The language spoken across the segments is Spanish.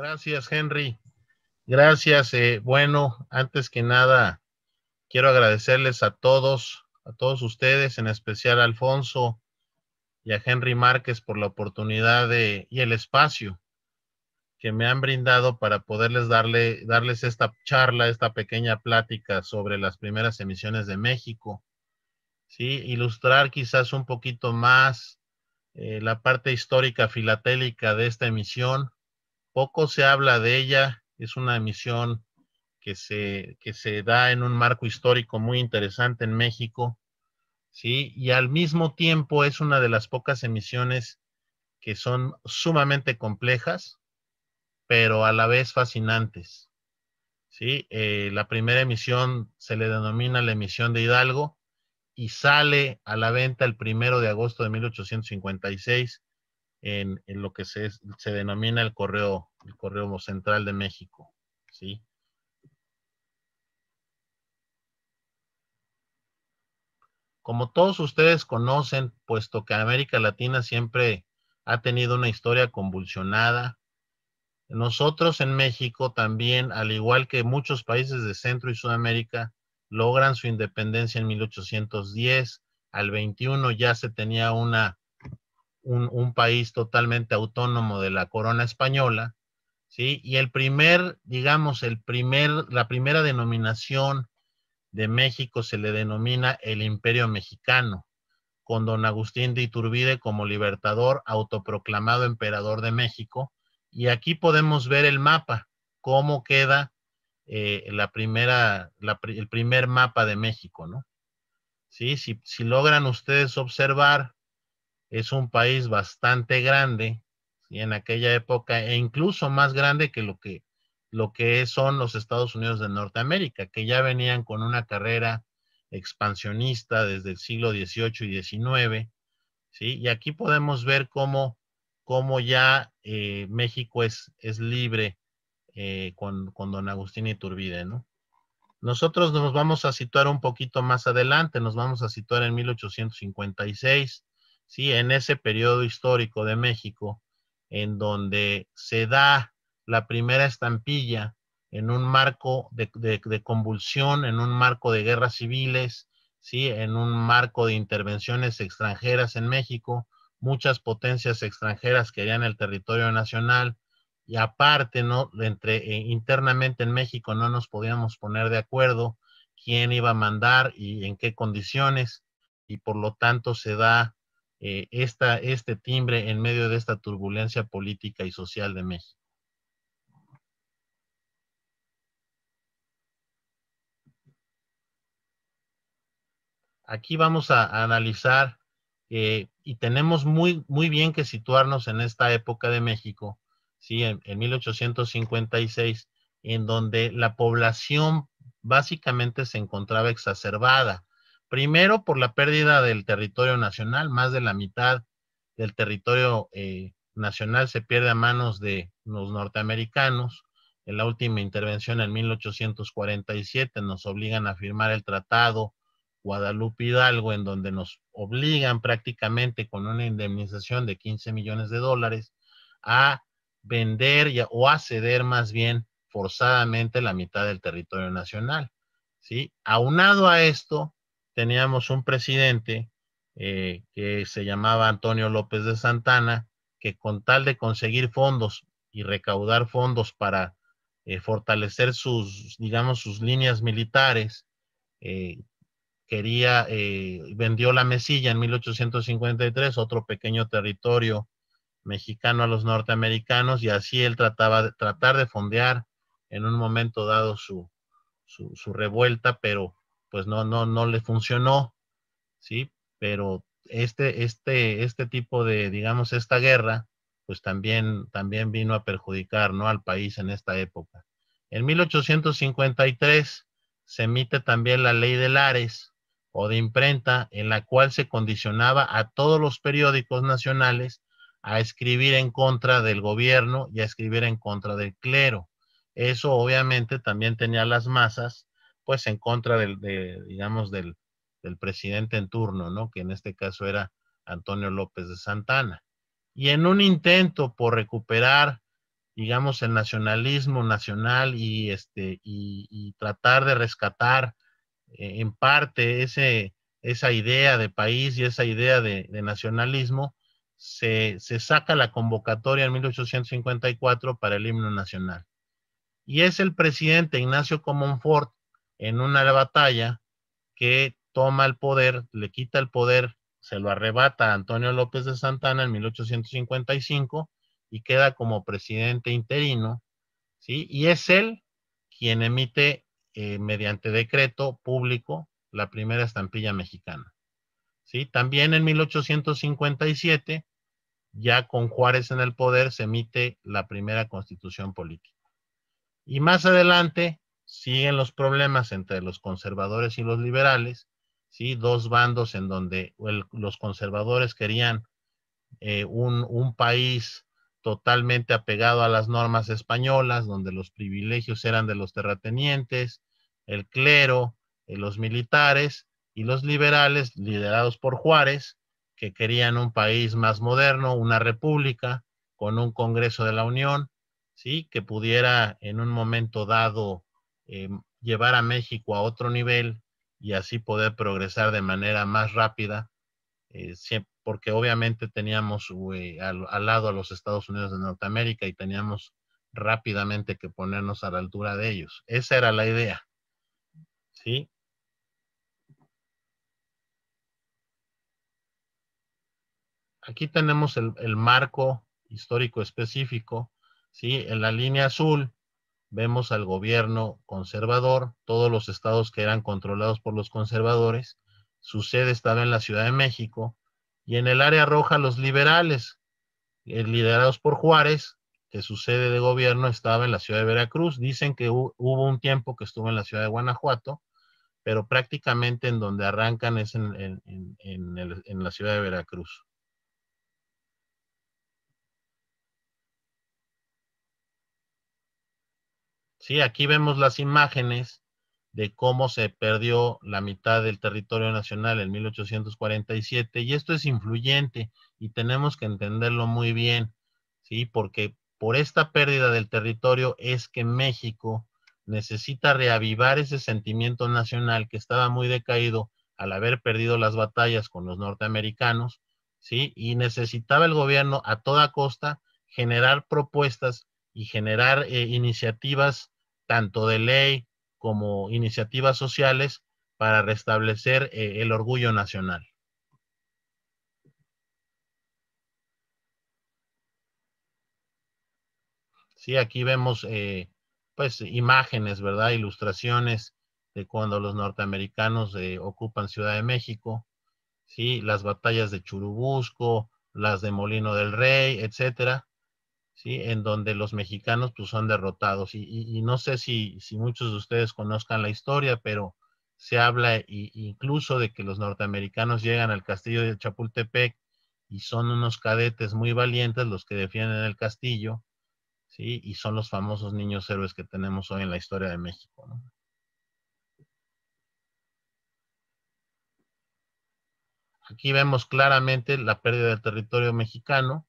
Gracias, Henry. Gracias. Eh, bueno, antes que nada, quiero agradecerles a todos, a todos ustedes, en especial a Alfonso y a Henry Márquez por la oportunidad y el espacio que me han brindado para poderles darle, darles esta charla, esta pequeña plática sobre las primeras emisiones de México. ¿sí? Ilustrar quizás un poquito más eh, la parte histórica filatélica de esta emisión poco se habla de ella, es una emisión que se, se da en un marco histórico muy interesante en México, ¿sí? Y al mismo tiempo es una de las pocas emisiones que son sumamente complejas, pero a la vez fascinantes, ¿sí? Eh, la primera emisión se le denomina la emisión de Hidalgo y sale a la venta el primero de agosto de 1856 en, lo que se, se, denomina el correo, el correo central de México, ¿sí? Como todos ustedes conocen, puesto que América Latina siempre ha tenido una historia convulsionada, nosotros en México también, al igual que muchos países de Centro y Sudamérica, logran su independencia en 1810. Al 21 ya se tenía una un, país totalmente autónomo de la corona española, ¿sí? Y el primer, digamos, el primer, la primera denominación de México se le denomina el Imperio Mexicano, con don Agustín de Iturbide como libertador, autoproclamado emperador de México. Y aquí podemos ver el mapa, cómo queda eh, la primera, el primer mapa de México, ¿no? Sí, si logran ustedes observar es un país bastante grande y en aquella época e incluso más grande que lo que lo que son los Estados Unidos de Norteamérica, que ya venían con una carrera expansionista desde el siglo XVIII y XIX, ¿sí? Y aquí podemos ver cómo, cómo ya eh, México es, es libre eh, con, don Agustín Iturbide, ¿no? Nosotros nos vamos a situar un poquito más adelante, nos vamos a situar en 1856, en ese periodo histórico de México, en donde se da la primera estampilla en un marco de, convulsión, en un marco de guerras civiles, ¿sí? en un marco de intervenciones extranjeras en México, muchas potencias extranjeras querían el territorio nacional y aparte, ¿no? Entre, eh, internamente en México no nos podíamos poner de acuerdo quién iba a mandar y en qué condiciones y por lo tanto se da eh, esta, este timbre en medio de esta turbulencia política y social de México. Aquí vamos a, analizar eh, y tenemos muy, muy bien que situarnos en esta época de México, ¿sí? en 1856, en donde la población básicamente se encontraba exacerbada Primero, por la pérdida del territorio nacional, más de la mitad del territorio eh, nacional se pierde a manos de los norteamericanos. En la última intervención en 1847 nos obligan a firmar el tratado Guadalupe Hidalgo, en donde nos obligan prácticamente con una indemnización de 15 millones de dólares a vender o a ceder más bien forzadamente la mitad del territorio nacional. Aunado a esto, teníamos un presidente eh, que se llamaba Antonio López de Santana, que con tal de conseguir fondos y recaudar fondos para eh, fortalecer sus, digamos, sus líneas militares, eh, quería, vendió la mesilla en 1853, otro pequeño territorio mexicano a los norteamericanos, y así él trataba de tratar de fondear en un momento dado su, su revuelta, pero pues no, no, no le funcionó, ¿sí? Pero este, este, este tipo de, digamos, esta guerra, pues también, también vino a perjudicar, ¿no? Al país en esta época. En 1853 se emite también la ley de Lares o de imprenta, en la cual se condicionaba a todos los periódicos nacionales a escribir en contra del gobierno y a escribir en contra del clero. Eso obviamente también tenía las masas pues en contra del, digamos, del, presidente en turno, ¿no? Que en este caso era Antonio López de Santana. Y en un intento por recuperar, digamos, el nacionalismo nacional y, este, y, tratar de rescatar eh, en parte ese, esa idea de país y esa idea de, nacionalismo, se, se, saca la convocatoria en 1854 para el himno nacional. Y es el presidente Ignacio Comonfort en una batalla que toma el poder, le quita el poder, se lo arrebata a Antonio López de Santana en 1855 y queda como presidente interino, ¿sí? Y es él quien emite eh, mediante decreto público la primera estampilla mexicana, ¿sí? También en 1857, ya con Juárez en el poder, se emite la primera constitución política. Y más adelante, siguen los problemas entre los conservadores y los liberales, ¿sí? dos bandos en donde los conservadores querían eh, un, país totalmente apegado a las normas españolas, donde los privilegios eran de los terratenientes, el clero, eh, los militares, y los liberales, liderados por Juárez, que querían un país más moderno, una república, con un Congreso de la Unión, ¿sí? que pudiera en un momento dado Em, llevar a México a otro nivel y así poder progresar de manera más rápida, eh, porque obviamente teníamos al, lado a los Estados Unidos de Norteamérica y teníamos rápidamente que ponernos a la altura de ellos. Esa era la idea. ¿Sí? Aquí tenemos el, el marco histórico específico, ¿sí? En la línea azul vemos al gobierno conservador, todos los estados que eran controlados por los conservadores, su sede estaba en la Ciudad de México, y en el área roja los liberales, eh, liderados por Juárez, que su sede de gobierno estaba en la Ciudad de Veracruz. Dicen que hubo un tiempo que estuvo en la Ciudad de Guanajuato, pero prácticamente en donde arrancan es en, en la Ciudad de Veracruz. Sí, aquí vemos las imágenes de cómo se perdió la mitad del territorio nacional en 1847 y esto es influyente y tenemos que entenderlo muy bien, ¿sí? Porque por esta pérdida del territorio es que México necesita reavivar ese sentimiento nacional que estaba muy decaído al haber perdido las batallas con los norteamericanos, ¿sí? Y necesitaba el gobierno a toda costa generar propuestas y generar eh, iniciativas tanto de ley como iniciativas sociales para restablecer eh, el orgullo nacional. Sí, aquí vemos eh, pues imágenes, ¿verdad? Ilustraciones de cuando los norteamericanos eh, ocupan Ciudad de México, ¿sí? Las batallas de Churubusco, las de Molino del Rey, etcétera. En donde los mexicanos pues son derrotados. Y, no sé si, muchos de ustedes conozcan la historia, pero se habla incluso de que los norteamericanos llegan al castillo de Chapultepec y son unos cadetes muy valientes los que defienden el castillo, ¿sí? Y son los famosos niños héroes que tenemos hoy en la historia de México, Aquí vemos claramente la pérdida del territorio mexicano,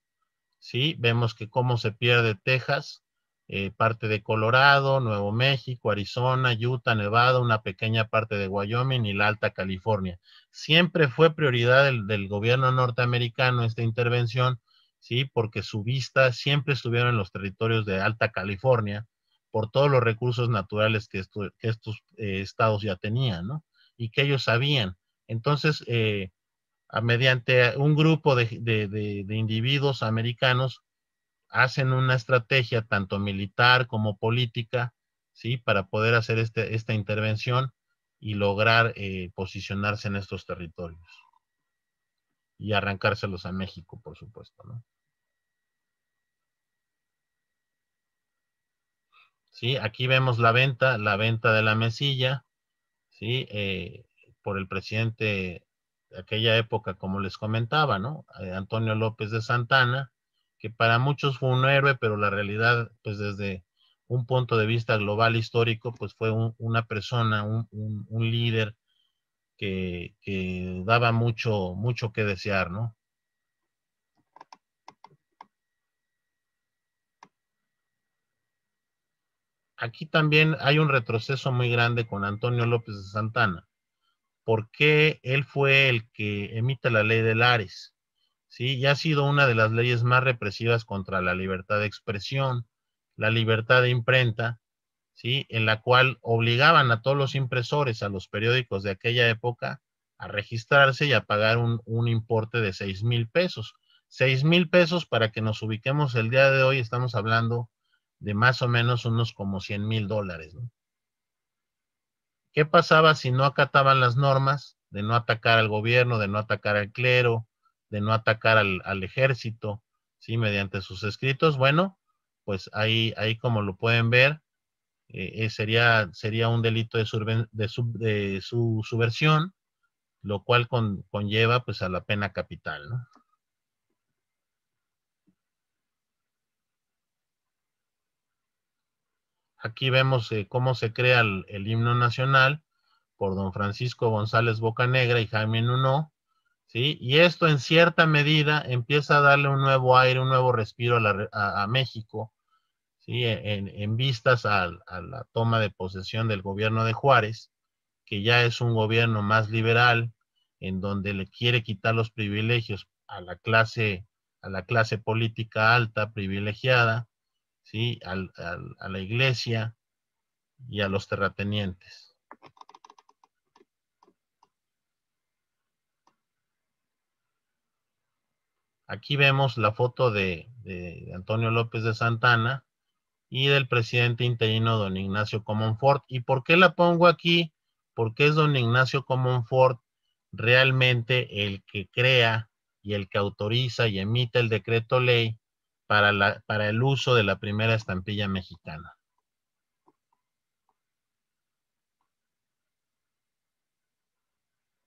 ¿sí? Vemos que cómo se pierde Texas, eh, parte de Colorado, Nuevo México, Arizona, Utah, Nevada, una pequeña parte de Wyoming y la Alta California. Siempre fue prioridad del, gobierno norteamericano esta intervención, ¿sí? Porque su vista siempre estuvieron en los territorios de Alta California por todos los recursos naturales que, estos eh, estados ya tenían, ¿no? Y que ellos sabían. Entonces, eh, a, mediante un grupo de, individuos americanos, hacen una estrategia tanto militar como política, ¿sí? Para poder hacer este, esta intervención y lograr eh, posicionarse en estos territorios. Y arrancárselos a México, por supuesto, ¿no? ¿Sí? Aquí vemos la venta, la venta de la mesilla, ¿sí? Eh, por el presidente aquella época, como les comentaba, ¿no? Eh, Antonio López de Santana, que para muchos fue un héroe, pero la realidad, pues desde un punto de vista global histórico, pues fue una persona, un, líder que, que, daba mucho, mucho que desear, ¿no? Aquí también hay un retroceso muy grande con Antonio López de Santana porque él fue el que emite la ley de Lares. ¿sí? Y ha sido una de las leyes más represivas contra la libertad de expresión, la libertad de imprenta, ¿sí? En la cual obligaban a todos los impresores, a los periódicos de aquella época, a registrarse y a pagar un, importe de seis mil pesos. Seis mil pesos, para que nos ubiquemos el día de hoy, estamos hablando de más o menos unos como cien mil dólares, ¿no? ¿Qué pasaba si no acataban las normas de no atacar al gobierno, de no atacar al clero, de no atacar al, ejército, ¿sí? Mediante sus escritos. Bueno, pues ahí, ahí como lo pueden ver, eh, eh, sería, sería un delito de, subversión, lo cual conlleva pues a la pena capital, ¿no? Aquí vemos eh, cómo se crea el, himno nacional por don Francisco González Bocanegra y Jaime Nuno, Y esto en cierta medida empieza a darle un nuevo aire, un nuevo respiro a, México, En, vistas a, a la toma de posesión del gobierno de Juárez, que ya es un gobierno más liberal, en donde le quiere quitar los privilegios a la clase, a la clase política alta privilegiada, a la iglesia y a los terratenientes. Aquí vemos la foto de, de Antonio López de Santana y del presidente interino don Ignacio Comonfort. ¿Y por qué la pongo aquí? Porque es don Ignacio Comonfort realmente el que crea y el que autoriza y emite el decreto ley para, el uso de la primera estampilla mexicana.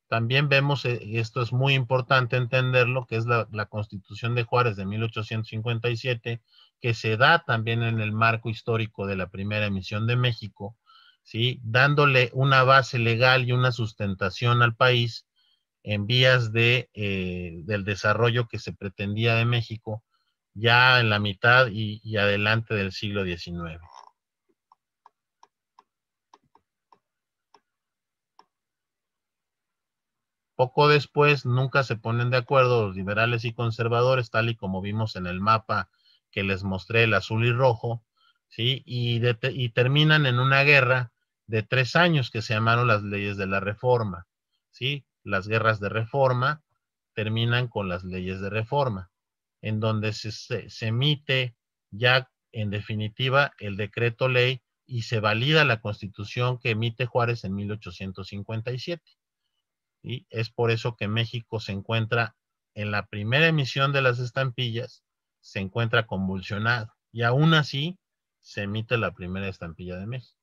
También vemos, eh, y esto es muy importante entenderlo, que es la, Constitución de Juárez de 1857, que se da también en el marco histórico de la primera emisión de México, dándole una base legal y una sustentación al país en vías de, eh, del desarrollo que se pretendía de México ya en la mitad y, adelante del siglo XIX. Poco después, nunca se ponen de acuerdo los liberales y conservadores, tal y como vimos en el mapa que les mostré, el azul y rojo, ¿sí? y, terminan en una guerra de tres años que se llamaron las leyes de la reforma. ¿sí? Las guerras de reforma terminan con las leyes de reforma en donde se, emite ya en definitiva el decreto ley y se valida la constitución que emite Juárez en 1857. Y es por eso que México se encuentra en la primera emisión de las estampillas, se encuentra convulsionado y aún así se emite la primera estampilla de México.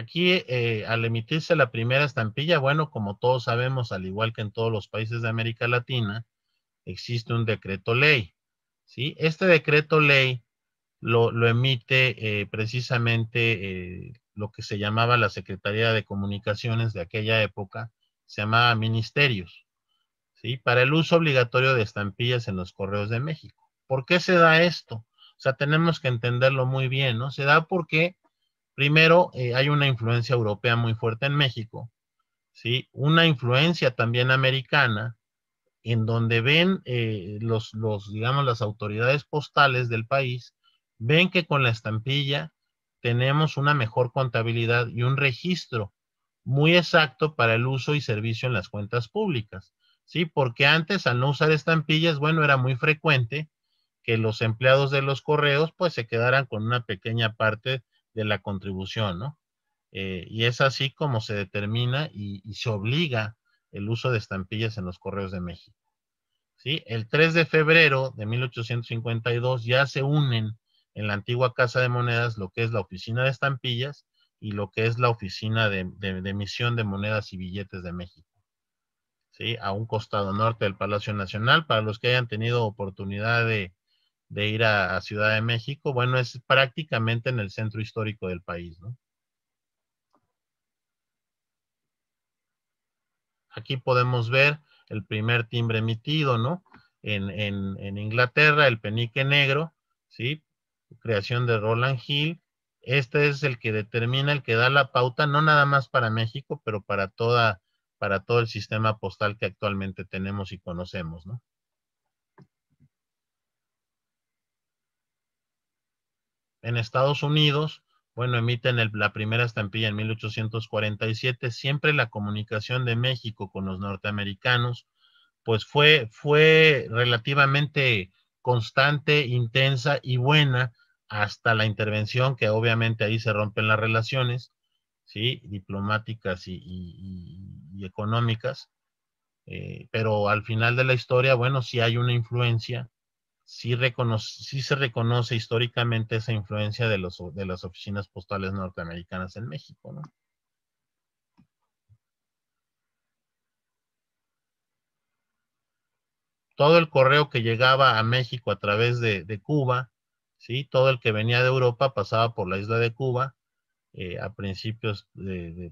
Aquí, eh, al emitirse la primera estampilla, bueno, como todos sabemos, al igual que en todos los países de América Latina, existe un decreto ley. ¿sí? Este decreto ley lo, emite eh, precisamente eh, lo que se llamaba la Secretaría de Comunicaciones de aquella época, se llamaba Ministerios, ¿sí? para el uso obligatorio de estampillas en los correos de México. ¿Por qué se da esto? O sea, tenemos que entenderlo muy bien, ¿no? Se da porque Primero, eh, hay una influencia europea muy fuerte en México, ¿sí? Una influencia también americana, en donde ven eh, los, los, digamos, las autoridades postales del país, ven que con la estampilla tenemos una mejor contabilidad y un registro muy exacto para el uso y servicio en las cuentas públicas, ¿sí? Porque antes, al no usar estampillas, bueno, era muy frecuente que los empleados de los correos, pues, se quedaran con una pequeña parte de la contribución, ¿no? Eh, y es así como se determina y, se obliga el uso de estampillas en los correos de México. ¿Sí? El 3 de febrero de 1852 ya se unen en la antigua Casa de Monedas lo que es la oficina de estampillas y lo que es la oficina de, de emisión de monedas y billetes de México. ¿Sí? A un costado norte del Palacio Nacional, para los que hayan tenido oportunidad de, de ir a, Ciudad de México, bueno, es prácticamente en el centro histórico del país, ¿no? Aquí podemos ver el primer timbre emitido, ¿no? En, en Inglaterra, el penique negro, ¿sí? Creación de Roland Hill. Este es el que determina, el que da la pauta, no nada más para México, pero para toda, para todo el sistema postal que actualmente tenemos y conocemos, ¿no? en Estados Unidos, bueno, emiten la primera estampilla en 1847, siempre la comunicación de México con los norteamericanos, pues fue, fue relativamente constante, intensa y buena hasta la intervención, que obviamente ahí se rompen las relaciones, ¿sí? Diplomáticas y, económicas. Eh, pero al final de la historia, bueno, sí hay una influencia sí, se reconoce históricamente esa influencia de, las oficinas postales norteamericanas en México, Todo el correo que llegaba a México a través de, Cuba, ¿sí? Todo el que venía de Europa pasaba por la isla de Cuba eh, a principios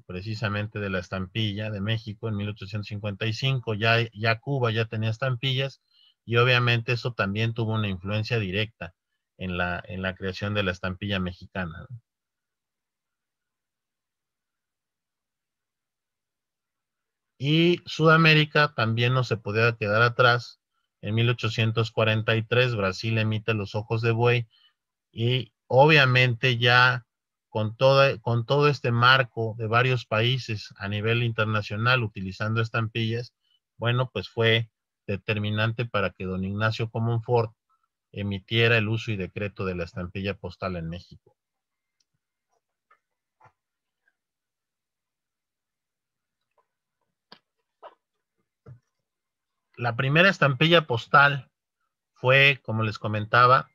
precisamente de la estampilla de México en 1855. ya Cuba ya tenía estampillas y obviamente eso también tuvo una influencia directa en la, en la creación de la estampilla mexicana. Y Sudamérica también no se podía quedar atrás. En 1843 Brasil emite los ojos de buey y obviamente ya con, con todo este marco de varios países a nivel internacional utilizando estampillas, bueno, pues fue determinante para que don Ignacio Comonfort emitiera el uso y decreto de la estampilla postal en México. La primera estampilla postal fue, como les comentaba,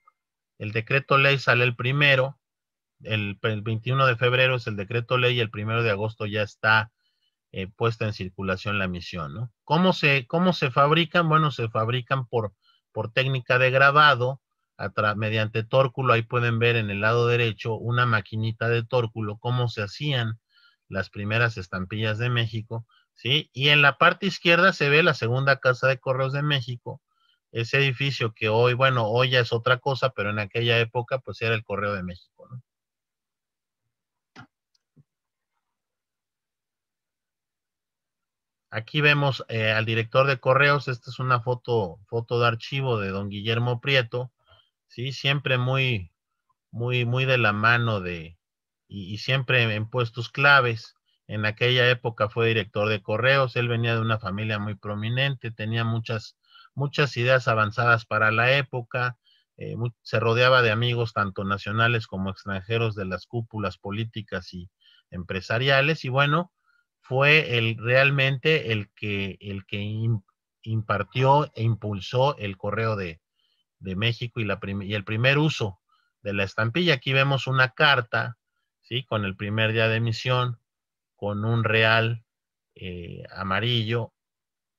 el decreto ley sale el primero, el, 21 de febrero es el decreto ley y el primero de agosto ya está eh, puesta en circulación la misión, ¿no? ¿Cómo se, cómo se fabrican? Bueno, se fabrican por, por técnica de grabado, mediante tórculo, ahí pueden ver en el lado derecho una maquinita de tórculo, cómo se hacían las primeras estampillas de México, ¿sí? Y en la parte izquierda se ve la segunda casa de correos de México, ese edificio que hoy, bueno, hoy ya es otra cosa, pero en aquella época pues era el Correo de México. Aquí vemos eh, al director de correos, esta es una foto, foto de archivo de don Guillermo Prieto, ¿sí? Siempre muy, muy, muy de la mano de, y, siempre en puestos claves. En aquella época fue director de correos, él venía de una familia muy prominente, tenía muchas, muchas ideas avanzadas para la época, eh, se rodeaba de amigos tanto nacionales como extranjeros de las cúpulas políticas y empresariales, y bueno, fue el, realmente el que, el que impartió e impulsó el correo de, México y, la el primer uso de la estampilla. Aquí vemos una carta, ¿sí? Con el primer día de emisión, con un real eh, amarillo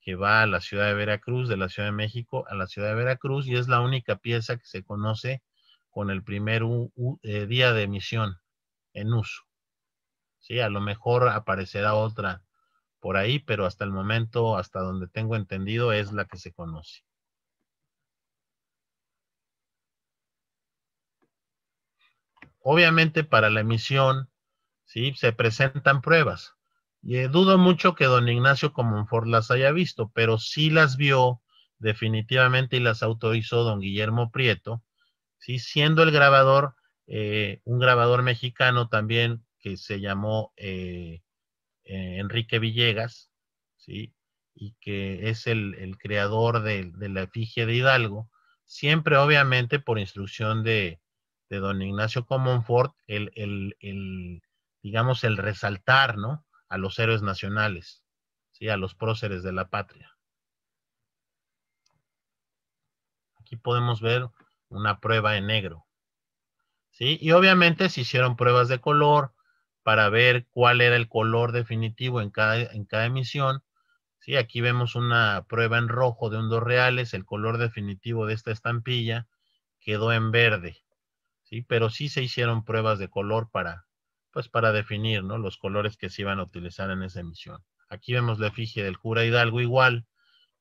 que va a la ciudad de Veracruz, de la Ciudad de México a la ciudad de Veracruz, y es la única pieza que se conoce con el primer eh, día de emisión en uso. Sí, a lo mejor aparecerá otra por ahí, pero hasta el momento, hasta donde tengo entendido, es la que se conoce. Obviamente para la emisión, sí, se presentan pruebas. Y eh, dudo mucho que don Ignacio Comunfort las haya visto, pero sí las vio definitivamente y las autorizó don Guillermo Prieto, ¿sí? siendo el grabador eh, un grabador mexicano también que se llamó eh, eh, Enrique Villegas, ¿sí? y que es el, creador de, la efigie de Hidalgo, siempre obviamente por instrucción de, don Ignacio Comonfort, el, digamos, el resaltar ¿no? a los héroes nacionales, ¿sí? a los próceres de la patria. Aquí podemos ver una prueba en negro. ¿sí? Y obviamente se hicieron pruebas de color, para ver cuál era el color definitivo en cada, en cada emisión. Sí, aquí vemos una prueba en rojo de un dos reales, el color definitivo de esta estampilla quedó en verde. Sí, pero sí se hicieron pruebas de color para, pues para definir, ¿no? Los colores que se iban a utilizar en esa emisión. Aquí vemos la efigie del cura Hidalgo igual,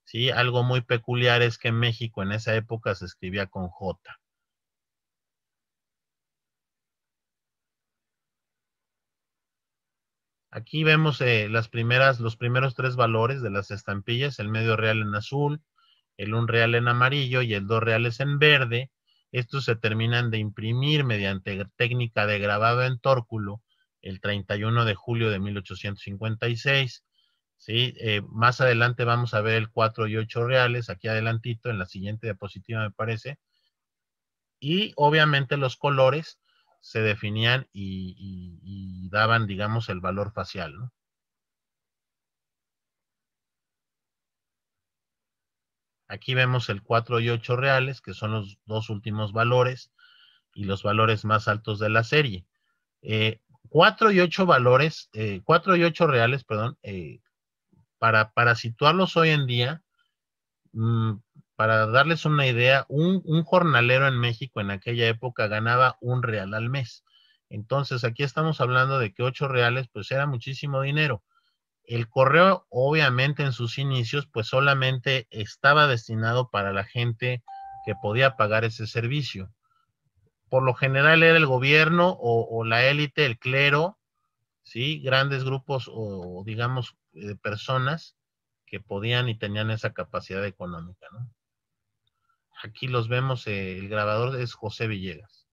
¿sí? Algo muy peculiar es que en México en esa época se escribía con J, Aquí vemos eh, las primeras, los primeros tres valores de las estampillas, el medio real en azul, el un real en amarillo y el dos reales en verde. Estos se terminan de imprimir mediante técnica de grabado en tórculo el 31 de julio de 1856. Eh, más adelante vamos a ver el 4 y 8 reales, aquí adelantito, en la siguiente diapositiva me parece. Y obviamente los colores se definían y, daban, digamos, el valor facial, Aquí vemos el 4 y 8 reales, que son los dos últimos valores y los valores más altos de la serie. 4 eh, y 8 valores, 4 eh, y 8 reales, perdón, eh, para, para situarlos hoy en día, mm, para darles una idea, un, jornalero en México en aquella época ganaba un real al mes. Entonces, aquí estamos hablando de que ocho reales, pues era muchísimo dinero. El correo, obviamente, en sus inicios, pues solamente estaba destinado para la gente que podía pagar ese servicio. Por lo general era el gobierno o, la élite, el clero, ¿sí? Grandes grupos o, digamos, de eh, personas que podían y tenían esa capacidad económica, ¿no? Aquí los vemos, eh, el grabador es José Villegas.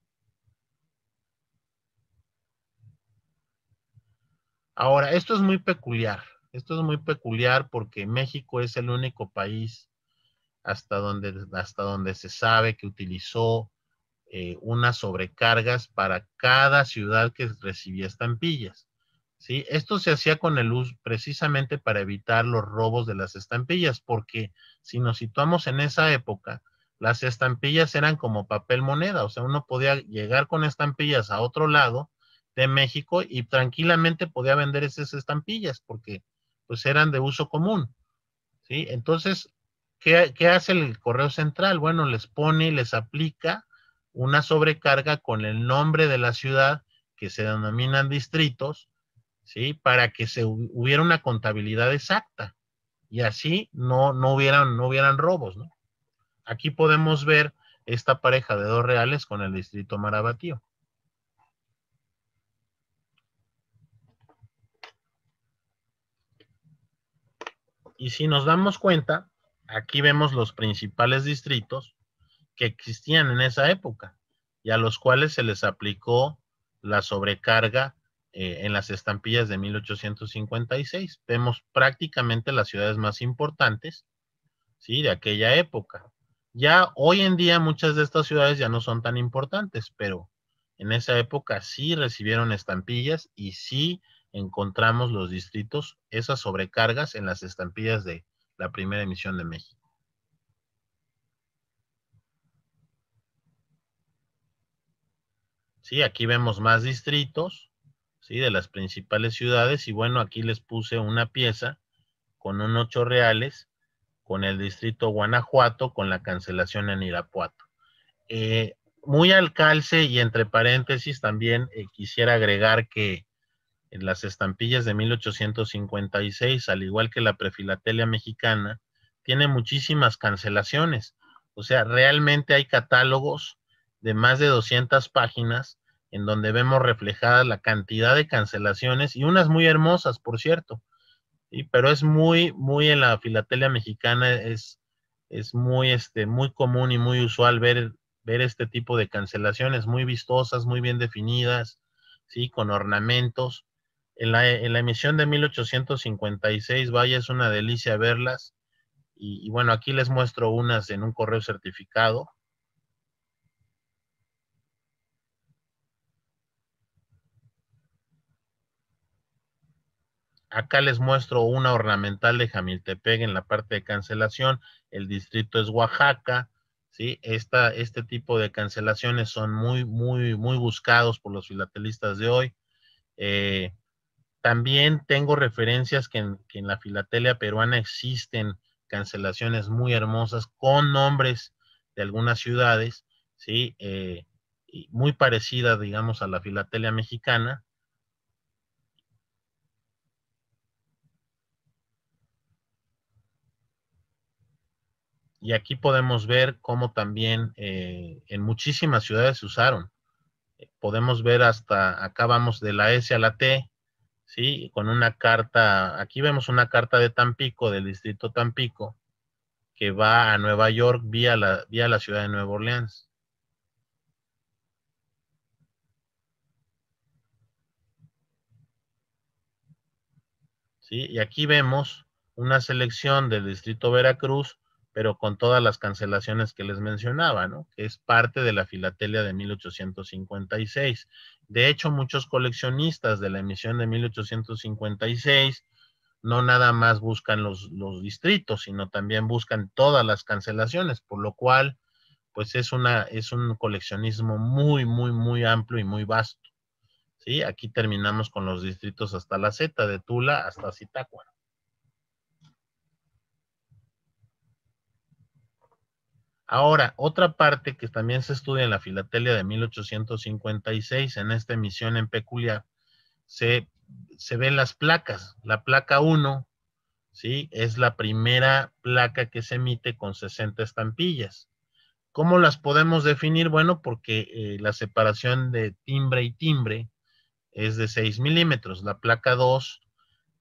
Ahora, esto es muy peculiar. Esto es muy peculiar porque México es el único país hasta donde, hasta donde se sabe que utilizó eh, unas sobrecargas para cada ciudad que recibía estampillas. ¿sí? Esto se hacía con el luz precisamente para evitar los robos de las estampillas, porque si nos situamos en esa época, las estampillas eran como papel moneda, o sea, uno podía llegar con estampillas a otro lado de México y tranquilamente podía vender esas estampillas porque pues eran de uso común. ¿sí? Entonces, ¿qué, hace el correo central? Bueno, les pone y les aplica una sobrecarga con el nombre de la ciudad que se denominan distritos, ¿sí? Para que se hubiera una contabilidad exacta y así no, no, hubieran, no hubieran robos, ¿no? Aquí podemos ver esta pareja de dos reales con el distrito Marabatío. Y si nos damos cuenta, aquí vemos los principales distritos que existían en esa época y a los cuales se les aplicó la sobrecarga eh, en las estampillas de 1856. Vemos prácticamente las ciudades más importantes, ¿sí? De aquella época. Ya hoy en día muchas de estas ciudades ya no son tan importantes, pero en esa época sí recibieron estampillas y sí encontramos los distritos, esas sobrecargas en las estampillas de la primera emisión de México. Sí, aquí vemos más distritos, sí, de las principales ciudades y bueno, aquí les puse una pieza con un ocho reales con el distrito Guanajuato, con la cancelación en Irapuato. Eh, muy al calce y entre paréntesis también eh, quisiera agregar que en las estampillas de 1856, al igual que la prefilatelia mexicana, tiene muchísimas cancelaciones. O sea, realmente hay catálogos de más de 200 páginas en donde vemos reflejada la cantidad de cancelaciones y unas muy hermosas, por cierto, pero es muy, muy en la filatelia mexicana, es, muy, este, muy común y muy usual ver, ver este tipo de cancelaciones muy vistosas, muy bien definidas, ¿sí? con ornamentos. En la, en la emisión de 1856, vaya, es una delicia verlas. y, bueno, aquí les muestro unas en un correo certificado. Acá les muestro una ornamental de Jamiltepec en la parte de cancelación. El distrito es Oaxaca, ¿sí? este tipo de cancelaciones son muy, muy, muy buscados por los filatelistas de hoy. Eh, también tengo referencias que en, la filatelia peruana existen cancelaciones muy hermosas con nombres de algunas ciudades, ¿sí? Eh, muy parecidas, digamos, a la filatelia mexicana, Y aquí podemos ver cómo también eh, en muchísimas ciudades se usaron. Eh, podemos ver hasta acá vamos de la S a la T, ¿sí? Con una carta, aquí vemos una carta de Tampico, del distrito Tampico, que va a Nueva York vía la, vía la ciudad de Nueva Orleans. ¿Sí? Y aquí vemos una selección del distrito Veracruz pero con todas las cancelaciones que les mencionaba, ¿no? Que es parte de la filatelia de 1856. De hecho, muchos coleccionistas de la emisión de 1856 no nada más buscan los, distritos, sino también buscan todas las cancelaciones, por lo cual, pues es, una, es un coleccionismo muy, muy, muy amplio y muy vasto. ¿Sí? Aquí terminamos con los distritos hasta la Z, de Tula hasta Zitácuaro. Ahora, otra parte que también se estudia en la filatelia de 1856, en esta emisión en peculiar, se, ven las placas. La placa 1, ¿sí? Es la primera placa que se emite con 60 estampillas. ¿Cómo las podemos definir? Bueno, porque eh, la separación de timbre y timbre es de 6 milímetros. La placa 2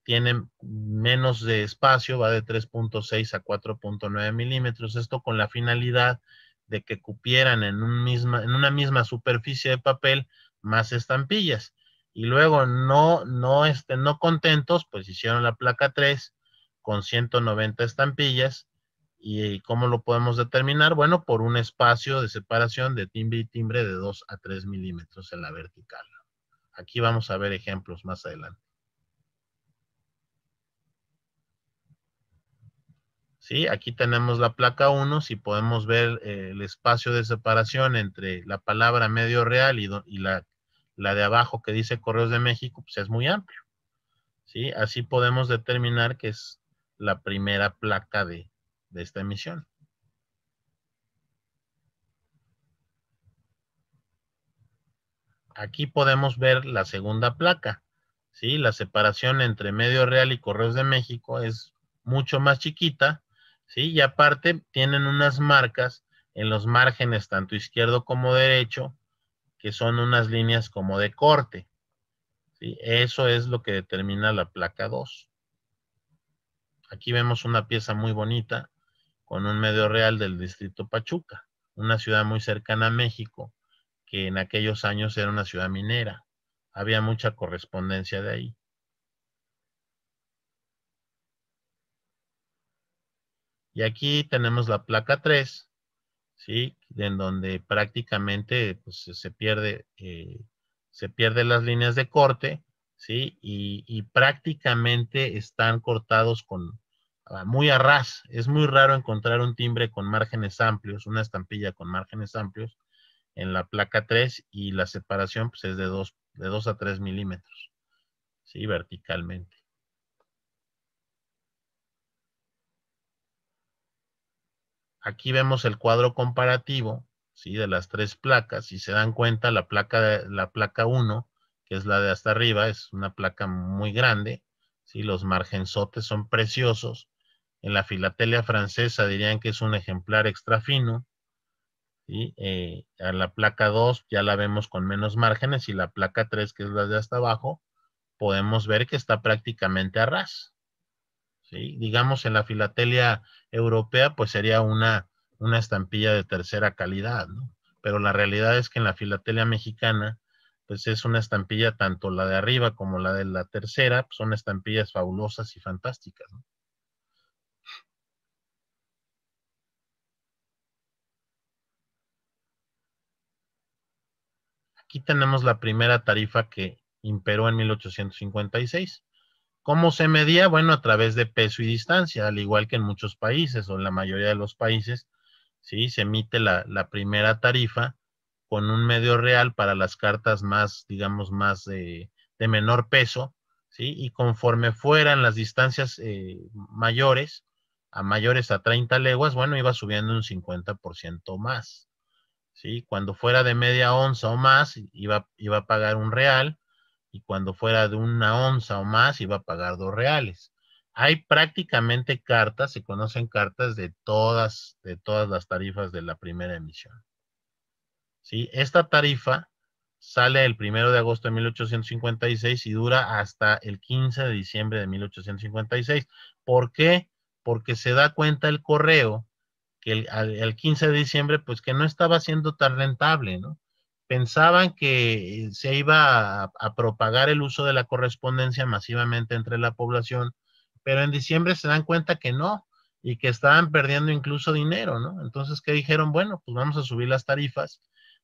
tienen menos de espacio, va de 3.6 a 4.9 milímetros. Esto con la finalidad de que cupieran en, una misma superficie de papel más estampillas. Y luego, no, no, este, no contentos, pues hicieron la placa 3 con 190 estampillas. ¿Y cómo lo podemos determinar? Bueno, por un espacio de separación de timbre y timbre de 2 a 3 milímetros en la vertical. Aquí vamos a ver ejemplos más adelante. ¿sí? Aquí tenemos la placa 1, si podemos ver eh, el espacio de separación entre la palabra medio real y, la, de abajo que dice Correos de México, pues es muy amplio, ¿sí? Así podemos determinar que es la primera placa de, de esta emisión. Aquí podemos ver la segunda placa, ¿sí? La separación entre medio real y Correos de México es mucho más chiquita y aparte tienen unas marcas en los márgenes, tanto izquierdo como derecho, que son unas líneas como de corte. ¿sí? Eso es lo que determina la placa 2. Aquí vemos una pieza muy bonita con un medio real del distrito Pachuca, una ciudad muy cercana a México, que en aquellos años era una ciudad minera. Había mucha correspondencia de ahí. Y aquí tenemos la placa 3, ¿sí? En donde prácticamente pues, se, pierde, eh, se pierden las líneas de corte, ¿sí? Y, prácticamente están cortados con ah, muy a ras. Es muy raro encontrar un timbre con márgenes amplios, una estampilla con márgenes amplios en la placa 3 y la separación pues, es de 2, de 2 a 3 milímetros, ¿sí? Verticalmente. Aquí vemos el cuadro comparativo, ¿sí? De las tres placas. Si se dan cuenta, la placa, la placa 1, que es la de hasta arriba, es una placa muy grande, ¿sí? Los margenzotes son preciosos. En la filatelia francesa dirían que es un ejemplar extra fino. Eh, a la placa 2 ya la vemos con menos márgenes y la placa 3, que es la de hasta abajo, podemos ver que está prácticamente a ras. Digamos en la filatelia europea, pues sería una, una estampilla de tercera calidad, Pero la realidad es que en la filatelia mexicana, pues es una estampilla, tanto la de arriba como la de la tercera, pues, son estampillas fabulosas y fantásticas, Aquí tenemos la primera tarifa que imperó en 1856. ¿Cómo se medía? Bueno, a través de peso y distancia, al igual que en muchos países o en la mayoría de los países, ¿sí? Se emite la, primera tarifa con un medio real para las cartas más, digamos, más eh, de menor peso, ¿sí? Y conforme fueran las distancias eh, mayores, a mayores a 30 leguas, bueno, iba subiendo un 50% más, ¿sí? Cuando fuera de media onza o más, iba, iba a pagar un real, y cuando fuera de una onza o más iba a pagar dos reales. Hay prácticamente cartas, se conocen cartas de todas, de todas las tarifas de la primera emisión. ¿Sí? Esta tarifa sale el primero de agosto de 1856 y dura hasta el 15 de diciembre de 1856. ¿Por qué? Porque se da cuenta el correo que el, el 15 de diciembre, pues que no estaba siendo tan rentable, ¿no? pensaban que eh, se iba a, propagar el uso de la correspondencia masivamente entre la población, pero en diciembre se dan cuenta que no y que estaban perdiendo incluso dinero, ¿no? Entonces, ¿qué dijeron? Bueno, pues vamos a subir las tarifas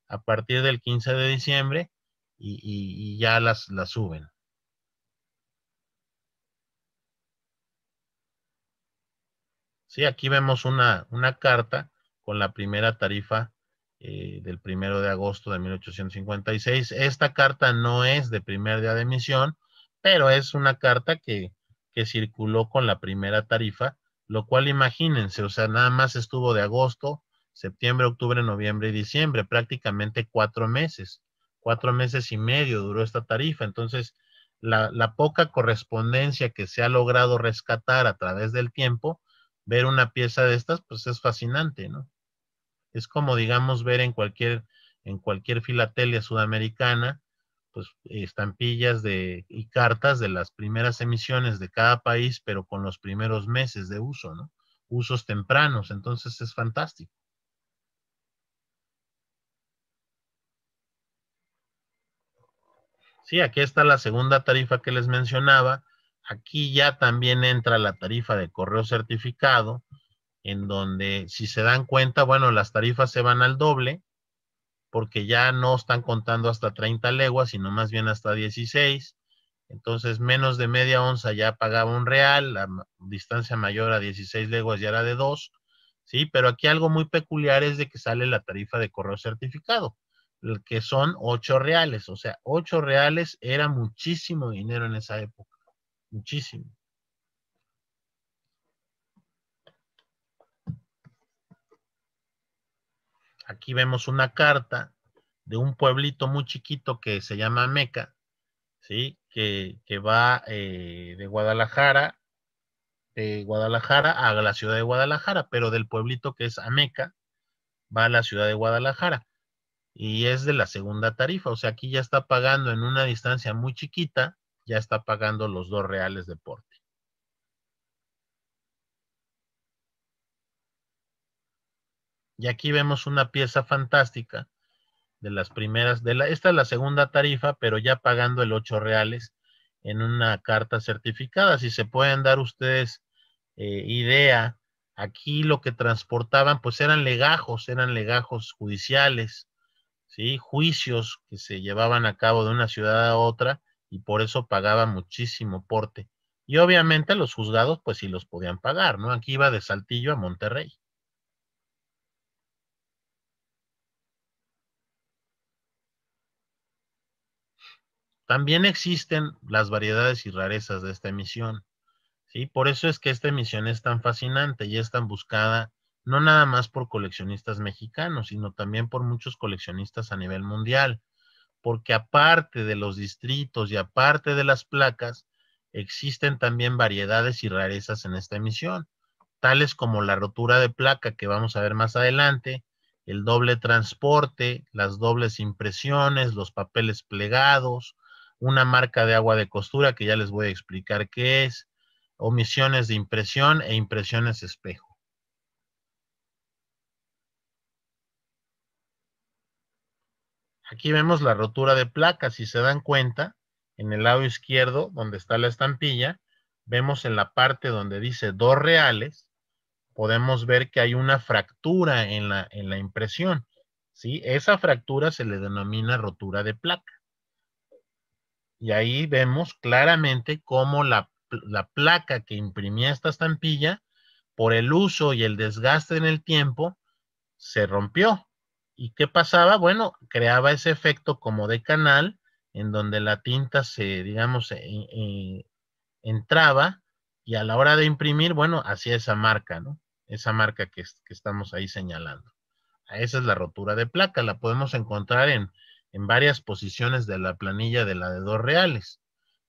a partir del 15 de diciembre y, ya las, las suben. Sí, aquí vemos una, una carta con la primera tarifa eh, del primero de agosto de 1856. Esta carta no es de primer día de emisión, pero es una carta que, circuló con la primera tarifa, lo cual imagínense, o sea, nada más estuvo de agosto, septiembre, octubre, noviembre y diciembre, prácticamente cuatro meses, cuatro meses y medio duró esta tarifa. Entonces, la, la poca correspondencia que se ha logrado rescatar a través del tiempo, ver una pieza de estas, pues es fascinante, ¿no? Es como, digamos, ver en cualquier, en cualquier filatelia sudamericana, pues estampillas de, y cartas de las primeras emisiones de cada país, pero con los primeros meses de uso, ¿no? Usos tempranos, entonces es fantástico. Sí, aquí está la segunda tarifa que les mencionaba. Aquí ya también entra la tarifa de correo certificado, en donde si se dan cuenta, bueno, las tarifas se van al doble, porque ya no están contando hasta 30 leguas, sino más bien hasta 16. Entonces, menos de media onza ya pagaba un real, la distancia mayor a 16 leguas ya era de dos ¿sí? Pero aquí algo muy peculiar es de que sale la tarifa de correo certificado, que son 8 reales, o sea, 8 reales era muchísimo dinero en esa época, muchísimo. Aquí vemos una carta de un pueblito muy chiquito que se llama Meca, ¿sí? Que, va eh, de Guadalajara, de Guadalajara a la ciudad de Guadalajara, pero del pueblito que es Ameca, va a la ciudad de Guadalajara. Y es de la segunda tarifa, o sea, aquí ya está pagando en una distancia muy chiquita, ya está pagando los dos reales de porte. Y aquí vemos una pieza fantástica de las primeras, de la, esta es la segunda tarifa, pero ya pagando el 8 reales en una carta certificada. Si se pueden dar ustedes eh, idea, aquí lo que transportaban pues eran legajos, eran legajos judiciales, ¿sí? juicios que se llevaban a cabo de una ciudad a otra y por eso pagaba muchísimo porte. Y obviamente los juzgados pues sí los podían pagar, ¿no? Aquí iba de Saltillo a Monterrey. También existen las variedades y rarezas de esta emisión. ¿sí? Por eso es que esta emisión es tan fascinante y es tan buscada, no nada más por coleccionistas mexicanos, sino también por muchos coleccionistas a nivel mundial. Porque aparte de los distritos y aparte de las placas, existen también variedades y rarezas en esta emisión, tales como la rotura de placa que vamos a ver más adelante, el doble transporte, las dobles impresiones, los papeles plegados, una marca de agua de costura que ya les voy a explicar qué es, omisiones de impresión e impresiones espejo. Aquí vemos la rotura de placa, si se dan cuenta, en el lado izquierdo, donde está la estampilla, vemos en la parte donde dice dos reales, podemos ver que hay una fractura en la, en la impresión. ¿sí? Esa fractura se le denomina rotura de placa. Y ahí vemos claramente cómo la, placa que imprimía esta estampilla, por el uso y el desgaste en el tiempo, se rompió. ¿Y qué pasaba? Bueno, creaba ese efecto como de canal, en donde la tinta se, digamos, e, e, entraba y a la hora de imprimir, bueno, hacía esa marca, ¿no? Esa marca que, que, estamos ahí señalando. Esa es la rotura de placa, la podemos encontrar en en varias posiciones de la planilla de la de dos reales,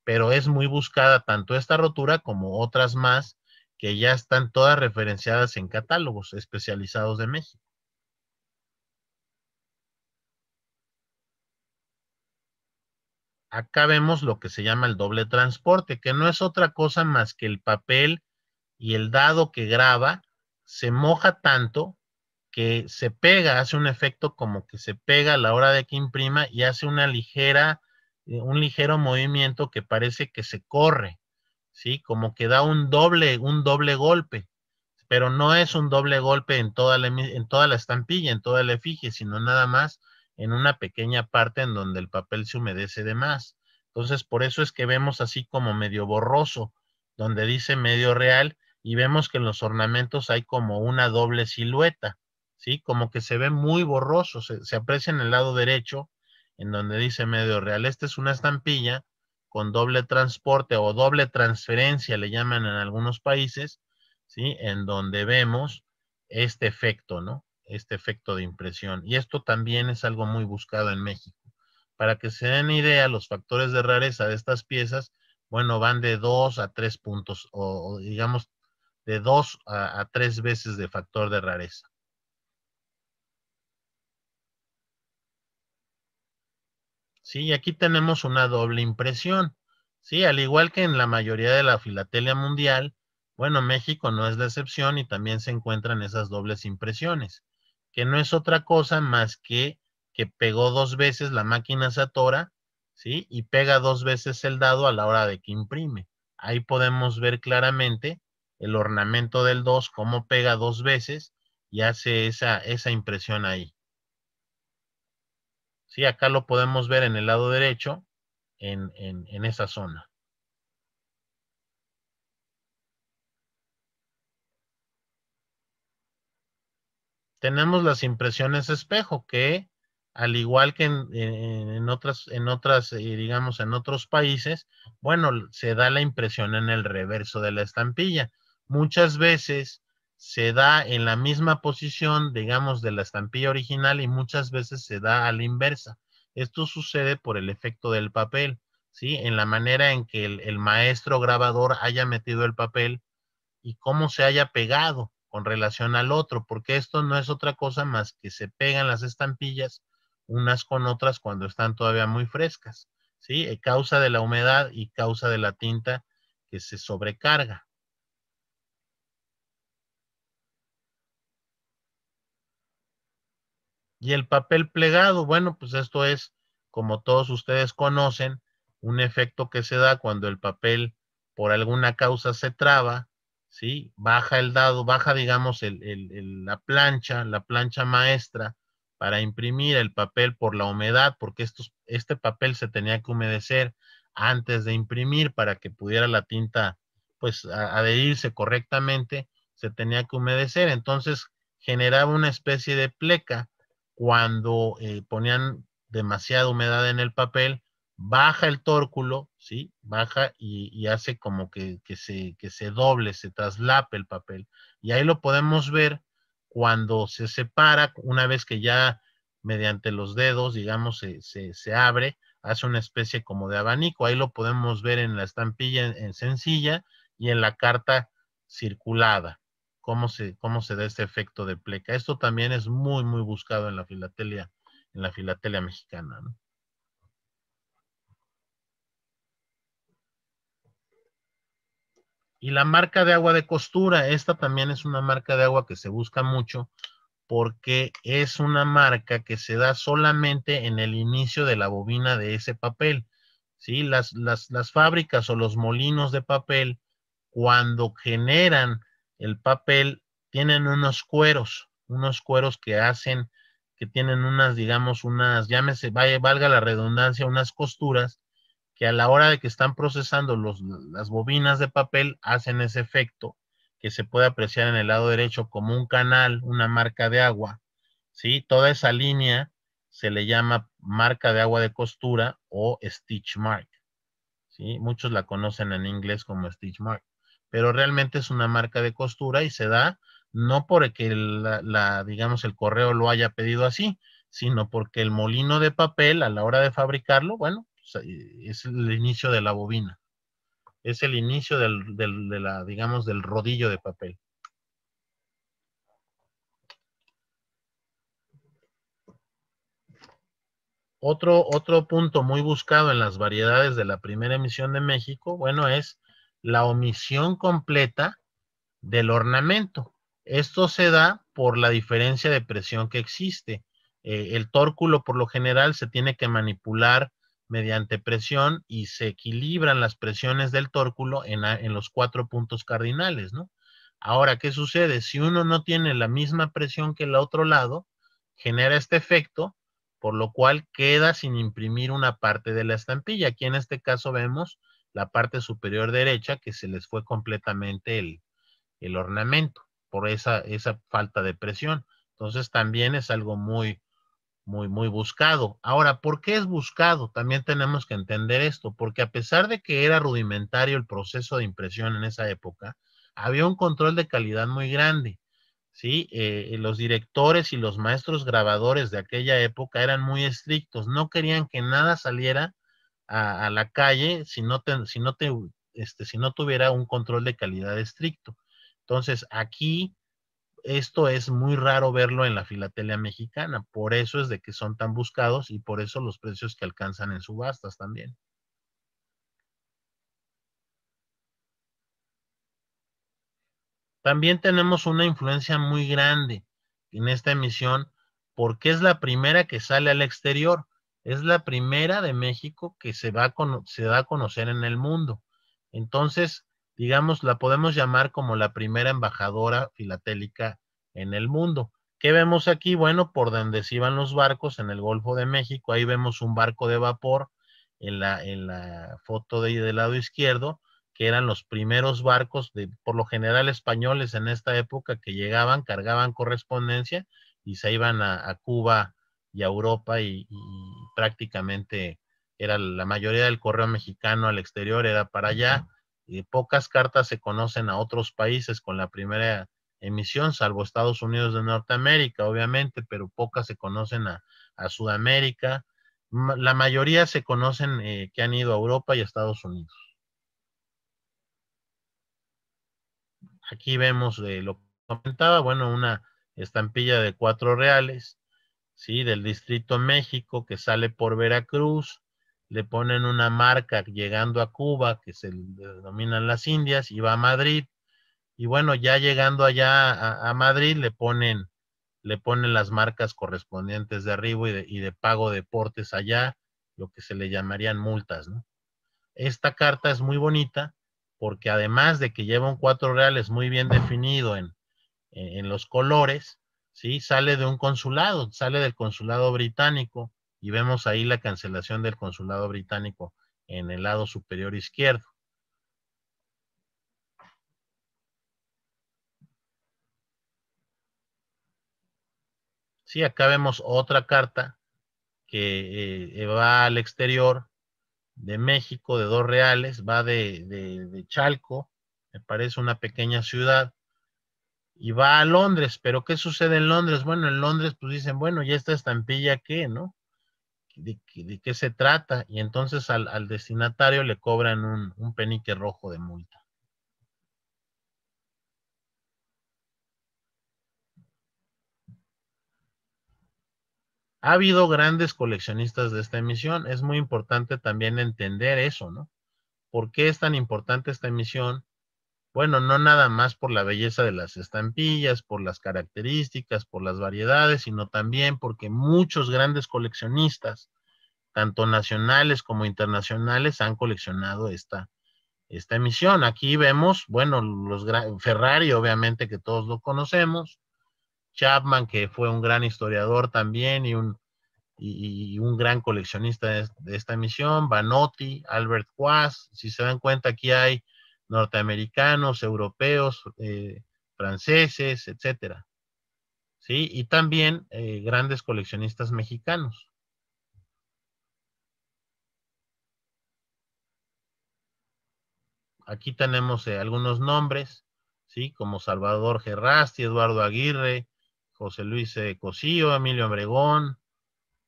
pero es muy buscada tanto esta rotura como otras más que ya están todas referenciadas en catálogos especializados de México. Acá vemos lo que se llama el doble transporte, que no es otra cosa más que el papel y el dado que graba se moja tanto que se pega, hace un efecto como que se pega a la hora de que imprima y hace una ligera, eh, un ligero movimiento que parece que se corre, ¿sí? Como que da un doble, un doble golpe, pero no es un doble golpe en toda la, en toda la estampilla, en toda la efigie, sino nada más en una pequeña parte en donde el papel se humedece de más. Entonces, por eso es que vemos así como medio borroso, donde dice medio real, y vemos que en los ornamentos hay como una doble silueta. ¿sí? Como que se ve muy borroso, se, aprecia en el lado derecho, en donde dice medio real. Esta es una estampilla con doble transporte o doble transferencia, le llaman en algunos países, ¿sí? En donde vemos este efecto, ¿no? Este efecto de impresión. Y esto también es algo muy buscado en México. Para que se den idea, los factores de rareza de estas piezas, bueno, van de 2 a tres puntos, o, digamos, de 2 a, a 3 veces de factor de rareza. Sí, aquí tenemos una doble impresión. Sí, al igual que en la mayoría de la filatelia mundial, bueno, México no es la excepción y también se encuentran esas dobles impresiones, que no es otra cosa más que que pegó dos veces la máquina satora, ¿sí? Y pega dos veces el dado a la hora de que imprime. Ahí podemos ver claramente el ornamento del 2, cómo pega dos veces y hace esa, esa impresión ahí si Acá lo podemos ver en el lado derecho, en, esa zona. Tenemos las impresiones espejo, que al igual que en, otras, en otras, eh, digamos, en otros países, bueno, se da la impresión en el reverso de la estampilla. Muchas veces se da en la misma posición, digamos, de la estampilla original y muchas veces se da a la inversa. Esto sucede por el efecto del papel, ¿sí? En la manera en que el, maestro grabador haya metido el papel y cómo se haya pegado con relación al otro, porque esto no es otra cosa más que se pegan las estampillas unas con otras cuando están todavía muy frescas, ¿sí? Eh, causa de la humedad y causa de la tinta que se sobrecarga. Y el papel plegado, bueno, pues esto es, como todos ustedes conocen, un efecto que se da cuando el papel por alguna causa se traba, ¿sí? Baja el dado, baja, digamos, el, la plancha, la plancha maestra para imprimir el papel por la humedad, porque este papel se tenía que humedecer antes de imprimir para que pudiera la tinta, pues, adherirse correctamente, se tenía que humedecer. Entonces, generaba una especie de pleca cuando eh, ponían demasiada humedad en el papel, baja el tórculo, ¿sí? Baja y, hace como que, se, doble, se traslape el papel. Y ahí lo podemos ver cuando se separa, una vez que ya mediante los dedos, digamos, se, se, abre, hace una especie como de abanico. Ahí lo podemos ver en la estampilla en sencilla y en la carta circulada cómo se, cómo se da este efecto de pleca. Esto también es muy, muy buscado en la filatelia, en la filatelia mexicana. Y la marca de agua de costura, esta también es una marca de agua que se busca mucho porque es una marca que se da solamente en el inicio de la bobina de ese papel. ¿sí? Las, las, las fábricas o los molinos de papel, cuando generan el papel tienen unos cueros, unos cueros que hacen, que tienen unas, digamos, unas, llámese, vaya, valga la redundancia, unas costuras que a la hora de que están procesando las bobinas de papel hacen ese efecto que se puede apreciar en el lado derecho como un canal, una marca de agua, ¿sí? Toda esa línea se le llama marca de agua de costura o stitch mark, ¿sí? Muchos la conocen en inglés como stitch mark pero realmente es una marca de costura y se da no porque la, la, digamos el correo lo haya pedido así, sino porque el molino de papel a la hora de fabricarlo, bueno, pues, eh, es el inicio de la bobina, es el inicio del, del de la, digamos, del rodillo de papel. Otro, otro punto muy buscado en las variedades de la primera emisión de México, bueno, es la omisión completa del ornamento. Esto se da por la diferencia de presión que existe. Eh, el tórculo por lo general se tiene que manipular mediante presión y se equilibran las presiones del tórculo en, en los cuatro puntos cardinales, ¿no? Ahora, ¿qué sucede? Si uno no tiene la misma presión que el otro lado, genera este efecto, por lo cual queda sin imprimir una parte de la estampilla. Aquí en este caso vemos la parte superior derecha que se les fue completamente el, el ornamento por esa, esa falta de presión. Entonces también es algo muy, muy, muy buscado. Ahora, ¿por qué es buscado? También tenemos que entender esto, porque a pesar de que era rudimentario el proceso de impresión en esa época, había un control de calidad muy grande. ¿sí? Eh, eh, los directores y los maestros grabadores de aquella época eran muy estrictos, no querían que nada saliera a, la calle si no, si, no te, este, si no tuviera un control de calidad estricto. Entonces, aquí esto es muy raro verlo en la filatelia mexicana, por eso es de que son tan buscados y por eso los precios que alcanzan en subastas también. También tenemos una influencia muy grande en esta emisión porque es la primera que sale al exterior es la primera de México que se, va se da a conocer en el mundo. Entonces, digamos, la podemos llamar como la primera embajadora filatélica en el mundo. ¿Qué vemos aquí? Bueno, por donde se iban los barcos en el Golfo de México, ahí vemos un barco de vapor en la, en la foto de, del lado izquierdo, que eran los primeros barcos, de, por lo general españoles en esta época, que llegaban, cargaban correspondencia y se iban a, a Cuba y a Europa y, prácticamente era la mayoría del correo mexicano al exterior era para allá. Y pocas cartas se conocen a otros países con la primera emisión, salvo Estados Unidos de Norteamérica, obviamente, pero pocas se conocen a, Sudamérica. La mayoría se conocen eh, que han ido a Europa y a Estados Unidos. Aquí vemos eh, lo que comentaba, bueno, una estampilla de cuatro reales, ¿sí? Del Distrito México que sale por Veracruz, le ponen una marca llegando a Cuba que se denominan las Indias y va a Madrid. Y bueno, ya llegando allá a, Madrid le ponen, le ponen las marcas correspondientes de arribo y de, pago de portes allá, lo que se le llamarían multas, Esta carta es muy bonita porque además de que lleva un cuatro reales muy bien definido en, en los colores, ¿sí? Sale de un consulado, sale del consulado británico y vemos ahí la cancelación del consulado británico en el lado superior izquierdo. Sí, acá vemos otra carta que eh, va al exterior de México, de dos reales, va de, de Chalco, me parece una pequeña ciudad, y va a Londres, pero ¿qué sucede en Londres? Bueno, en Londres pues dicen, bueno, ¿y esta estampilla qué, no? ¿De, qué se trata? Y entonces al, destinatario le cobran un, un penique rojo de multa. Ha habido grandes coleccionistas de esta emisión. Es muy importante también entender eso, ¿no? ¿Por qué es tan importante esta emisión? Bueno, no nada más por la belleza de las estampillas, por las características, por las variedades, sino también porque muchos grandes coleccionistas, tanto nacionales como internacionales, han coleccionado esta, esta emisión. Aquí vemos, bueno, los Ferrari, obviamente que todos lo conocemos, Chapman, que fue un gran historiador también y un, y, un gran coleccionista de, esta emisión, Vanotti, Albert Quas, si se dan cuenta aquí hay norteamericanos, europeos, eh, franceses, etcétera. ¿Sí? Y también eh, grandes coleccionistas mexicanos. Aquí tenemos eh, algunos nombres, ¿sí? Como Salvador Gerrasti, Eduardo Aguirre, José Luis Cosío, Emilio Obregón,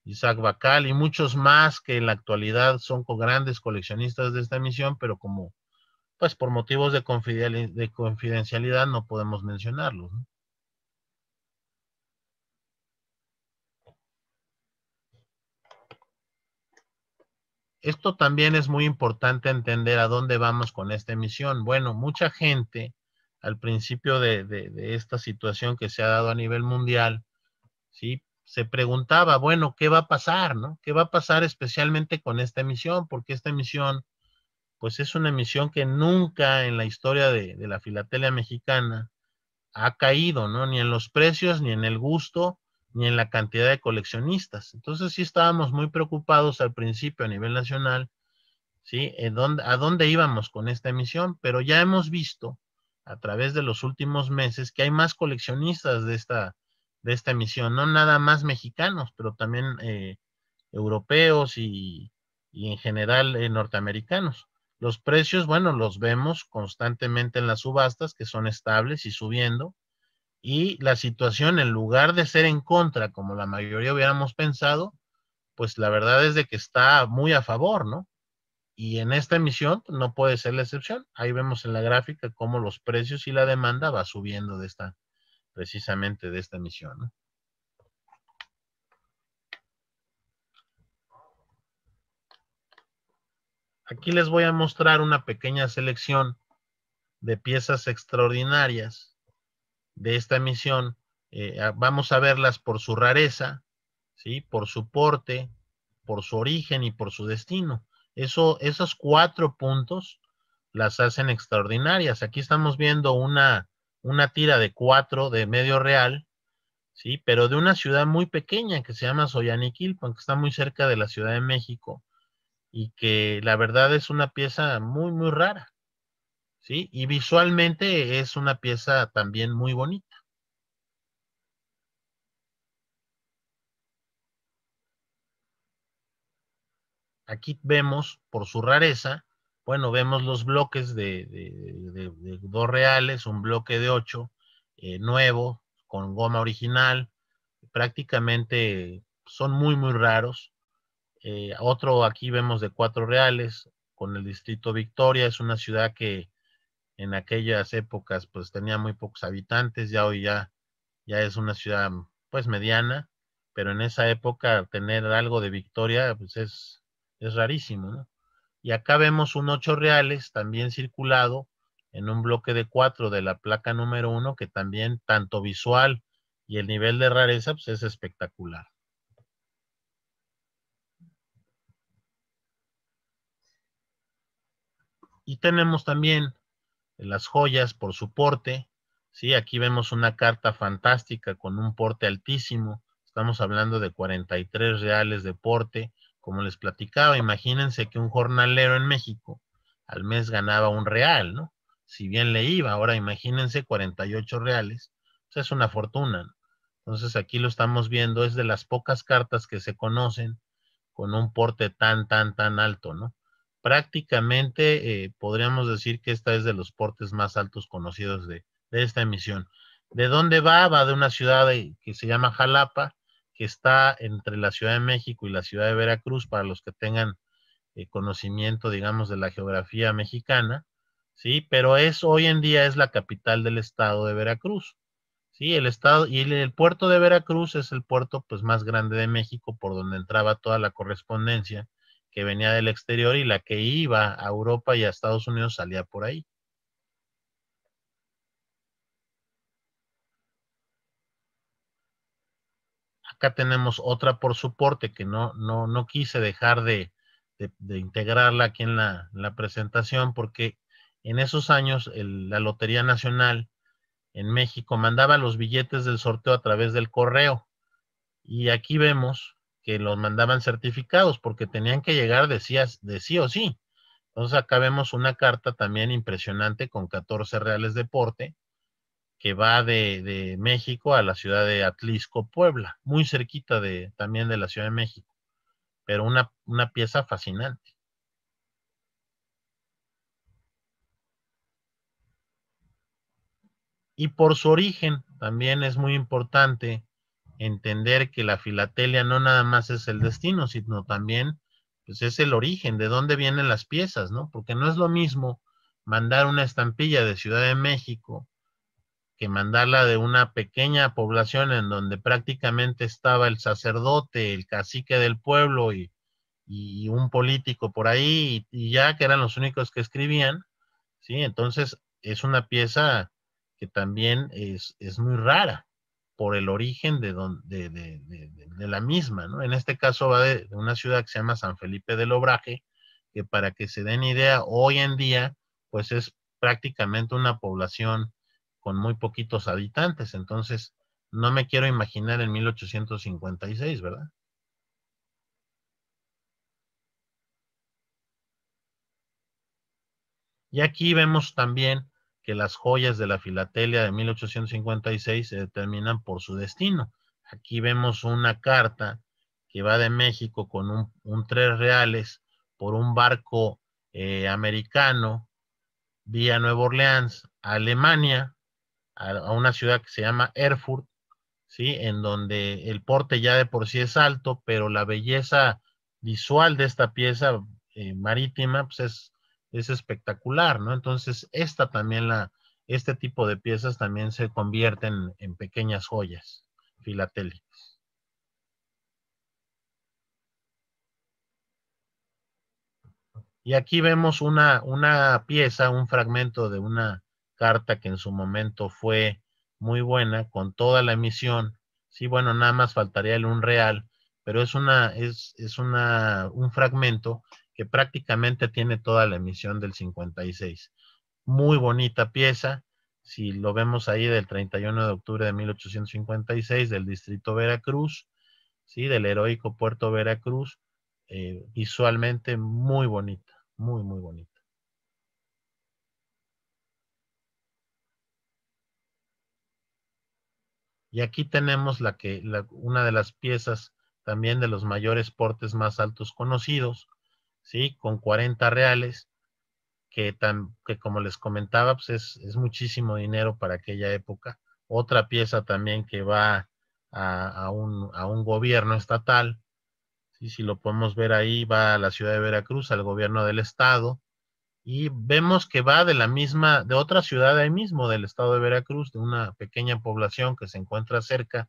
Isaac Bacal y muchos más que en la actualidad son grandes coleccionistas de esta misión, pero como pues por motivos de, confidencialidad no podemos mencionarlos. Esto también es muy importante entender a dónde vamos con esta emisión. Bueno, mucha gente al principio de, esta situación que se ha dado a nivel mundial, ¿sí? se preguntaba, bueno, ¿qué va a pasar? ¿no? ¿Qué va a pasar especialmente con esta emisión? Porque esta emisión pues es una emisión que nunca en la historia de, la filatelia mexicana ha caído, ¿no? Ni en los precios, ni en el gusto, ni en la cantidad de coleccionistas. Entonces sí estábamos muy preocupados al principio a nivel nacional, ¿sí? Eh, ¿A dónde íbamos con esta emisión? Pero ya hemos visto a través de los últimos meses que hay más coleccionistas de esta, de esta emisión, no nada más mexicanos, pero también eh, europeos y, en general eh, norteamericanos. Los precios, bueno, los vemos constantemente en las subastas, que son estables y subiendo. Y la situación, en lugar de ser en contra, como la mayoría hubiéramos pensado, pues la verdad es de que está muy a favor, ¿no? Y en esta emisión no puede ser la excepción. Ahí vemos en la gráfica cómo los precios y la demanda va subiendo de esta, precisamente de esta emisión, ¿no? Aquí les voy a mostrar una pequeña selección de piezas extraordinarias de esta misión. Eh, vamos a verlas por su rareza, ¿sí? por su porte, por su origen y por su destino. Eso, esos cuatro puntos las hacen extraordinarias. Aquí estamos viendo una, una tira de cuatro de medio real, ¿sí? pero de una ciudad muy pequeña que se llama Soyaniquil, que está muy cerca de la Ciudad de México y que la verdad es una pieza muy, muy rara. ¿Sí? Y visualmente es una pieza también muy bonita. Aquí vemos, por su rareza, bueno, vemos los bloques de, dos reales, un bloque de ocho, eh, nuevo, con goma original, prácticamente son muy, muy raros. Eh, otro aquí vemos de cuatro reales con el distrito Victoria, es una ciudad que en aquellas épocas pues tenía muy pocos habitantes, ya hoy ya, ya es una ciudad pues mediana, pero en esa época tener algo de Victoria pues es, es rarísimo, Y acá vemos un ocho reales también circulado en un bloque de cuatro de la placa número uno que también tanto visual y el nivel de rareza pues es espectacular. Y tenemos también eh, las joyas por su porte, ¿sí? Aquí vemos una carta fantástica con un porte altísimo, estamos hablando de 43 reales de porte, como les platicaba, imagínense que un jornalero en México al mes ganaba un real, ¿no? Si bien le iba, ahora imagínense 48 reales, sea, pues es una fortuna. ¿no? Entonces aquí lo estamos viendo, es de las pocas cartas que se conocen con un porte tan, tan, tan alto, ¿no? prácticamente eh, podríamos decir que esta es de los portes más altos conocidos de, esta emisión. ¿De dónde va? Va de una ciudad que se llama Jalapa, que está entre la Ciudad de México y la Ciudad de Veracruz, para los que tengan eh, conocimiento, digamos, de la geografía mexicana, ¿sí? Pero es, hoy en día es la capital del estado de Veracruz, ¿sí? El estado, y el, el puerto de Veracruz es el puerto, pues, más grande de México, por donde entraba toda la correspondencia que venía del exterior y la que iba a Europa y a Estados Unidos salía por ahí. Acá tenemos otra por soporte que no, no, no quise dejar de, integrarla aquí en la, la, presentación porque en esos años la Lotería Nacional en México mandaba los billetes del sorteo a través del correo. Y aquí vemos que los mandaban certificados porque tenían que llegar de sí, de sí o sí. Entonces acá vemos una carta también impresionante con 14 reales de porte que va de, México a la ciudad de Atlisco, Puebla, muy cerquita de, también de la Ciudad de México, pero una, una pieza fascinante. Y por su origen también es muy importante entender que la filatelia no nada más es el destino, sino también pues es el origen, de dónde vienen las piezas, ¿no? Porque no es lo mismo mandar una estampilla de Ciudad de México que mandarla de una pequeña población en donde prácticamente estaba el sacerdote, el cacique del pueblo y, un político por ahí, y, ya que eran los únicos que escribían, ¿sí? Entonces es una pieza que también es, es muy rara por el origen de, de, la misma, ¿no? En este caso va de, una ciudad que se llama San Felipe del Obraje, que para que se den idea, hoy en día, pues es prácticamente una población con muy poquitos habitantes, entonces no me quiero imaginar en 1856, ¿verdad? Y aquí vemos también que las joyas de la filatelia de 1856 se determinan por su destino. Aquí vemos una carta que va de México con un, tres reales por un barco eh, americano vía Nueva Orleans a Alemania, a, una ciudad que se llama Erfurt, ¿sí? en donde el porte ya de por sí es alto, pero la belleza visual de esta pieza eh, marítima pues es es espectacular, ¿no? Entonces, esta también la, este tipo de piezas también se convierten en pequeñas joyas filatélicas. Y aquí vemos una, una pieza, un fragmento de una carta que en su momento fue muy buena, con toda la emisión. Sí, bueno, nada más faltaría el un real, pero es una, es, es una, un fragmento que prácticamente tiene toda la emisión del 56. Muy bonita pieza, si lo vemos ahí del 31 de octubre de 1856, del distrito Veracruz, ¿sí? del heroico puerto Veracruz, eh, visualmente muy bonita, muy, muy bonita. Y aquí tenemos la que, una de las piezas también de los mayores portes más altos conocidos, ¿sí? Con 40 reales, que, tan, que como les comentaba, pues es, muchísimo dinero para aquella época. Otra pieza también que va a, un, gobierno estatal, si lo podemos ver ahí, va a la ciudad de Veracruz, al gobierno del estado, y vemos que va de la misma, de otra ciudad ahí mismo, del estado de Veracruz, de una pequeña población que se encuentra cerca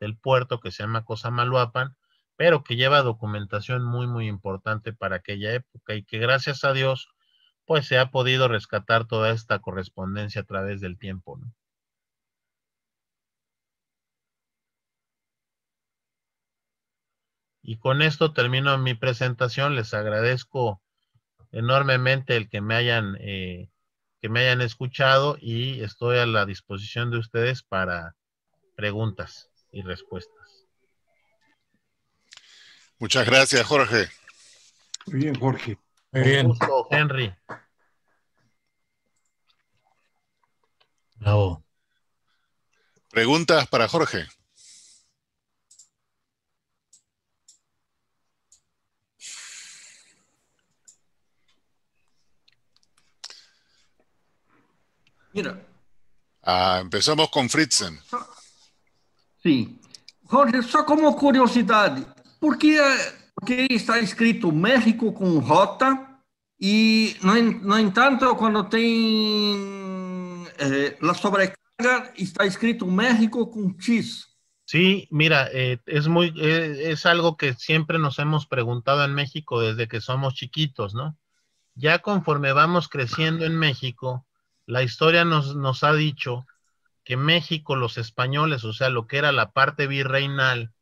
del puerto que se llama Cosamaloapan, pero que lleva documentación muy, muy importante para aquella época y que gracias a Dios, pues se ha podido rescatar toda esta correspondencia a través del tiempo, Y con esto termino mi presentación. Les agradezco enormemente el que me hayan, eh, que me hayan escuchado y estoy a la disposición de ustedes para preguntas y respuestas. Muchas gracias, Jorge. Muy bien, Jorge. Muy bien, gusto, Henry. Bravo. Preguntas para Jorge. Mira. Ah, empezamos con Fritzen. Sí. Jorge, só como curiosidad porque, porque está escrito México con J y no, no entanto cuando tiene eh, la sobrecarga está escrito México con X. Sí, mira, eh, es muy eh, es algo que siempre nos hemos preguntado en México desde que somos chiquitos, ¿no? Ya conforme vamos creciendo en México, la historia nos ha dicho que México, los españoles, o sea, lo que era la parte virreinal,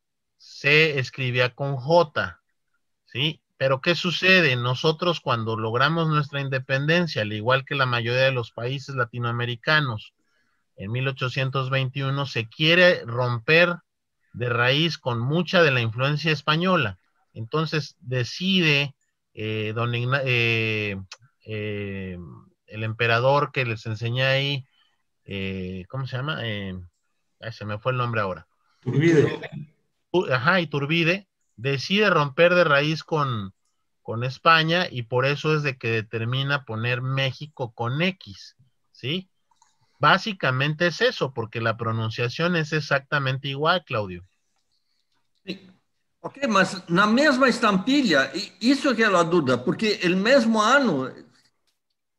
se escribía con J, ¿sí? Pero ¿qué sucede? Nosotros cuando logramos nuestra independencia, al igual que la mayoría de los países latinoamericanos, en 1821 se quiere romper de raíz con mucha de la influencia española. Entonces decide eh, don eh, eh, el emperador que les enseñé ahí, ¿cómo se llama? se me fue el nombre ahora ajá, Iturbide decide romper de raíz con, España y por eso es de que determina poner México con X, ¿sí? Básicamente es eso, porque la pronunciación es exactamente igual, Claudio. Sí. Ok, mas na mesma estampilha, isso que é duda porque el mismo año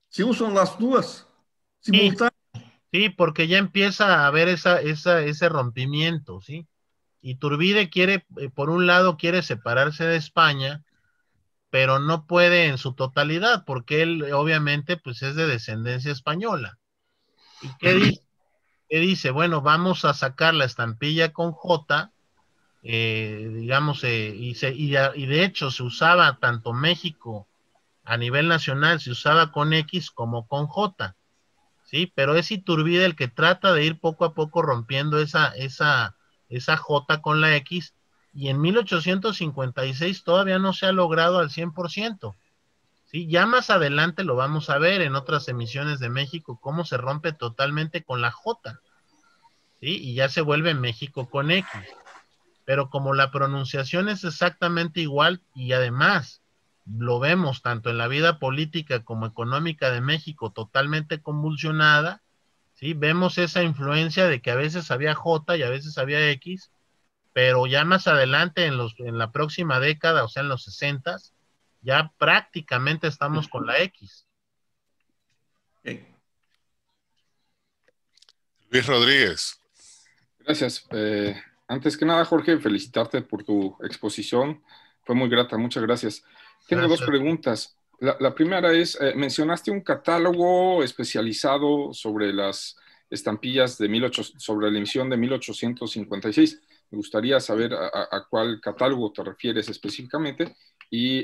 se usan las dos Sí, porque ya empieza a haber esa, ese rompimiento, ¿sí? Iturbide quiere, eh, por un lado, quiere separarse de España, pero no puede en su totalidad, porque él obviamente pues es de descendencia española. ¿Y qué dice? dice? Bueno, vamos a sacar la estampilla con J, eh, digamos, eh, y, de hecho se usaba tanto México a nivel nacional, se usaba con X como con J, ¿sí? Pero es Iturbide el que trata de ir poco a poco rompiendo esa, esa, esa J con la X, y en 1856 todavía no se ha logrado al 100%. ¿sí? Ya más adelante lo vamos a ver en otras emisiones de México, cómo se rompe totalmente con la J. Y ya se vuelve México con X. Pero como la pronunciación es exactamente igual y además lo vemos tanto en la vida política como económica de México totalmente convulsionada, y Vemos esa influencia de que a veces había J y a veces había X, pero ya más adelante, en, los, en la próxima década, o sea, en los 60, ya prácticamente estamos con la X. Luis Rodríguez. Gracias. Eh, antes que nada, Jorge, felicitarte por tu exposición. Fue muy grata, muchas gracias. Tengo dos preguntas. La, primera es, eh, mencionaste un catálogo especializado sobre las estampillas de 18, sobre la emisión de 1856. Me gustaría saber a, cuál catálogo te refieres específicamente. Y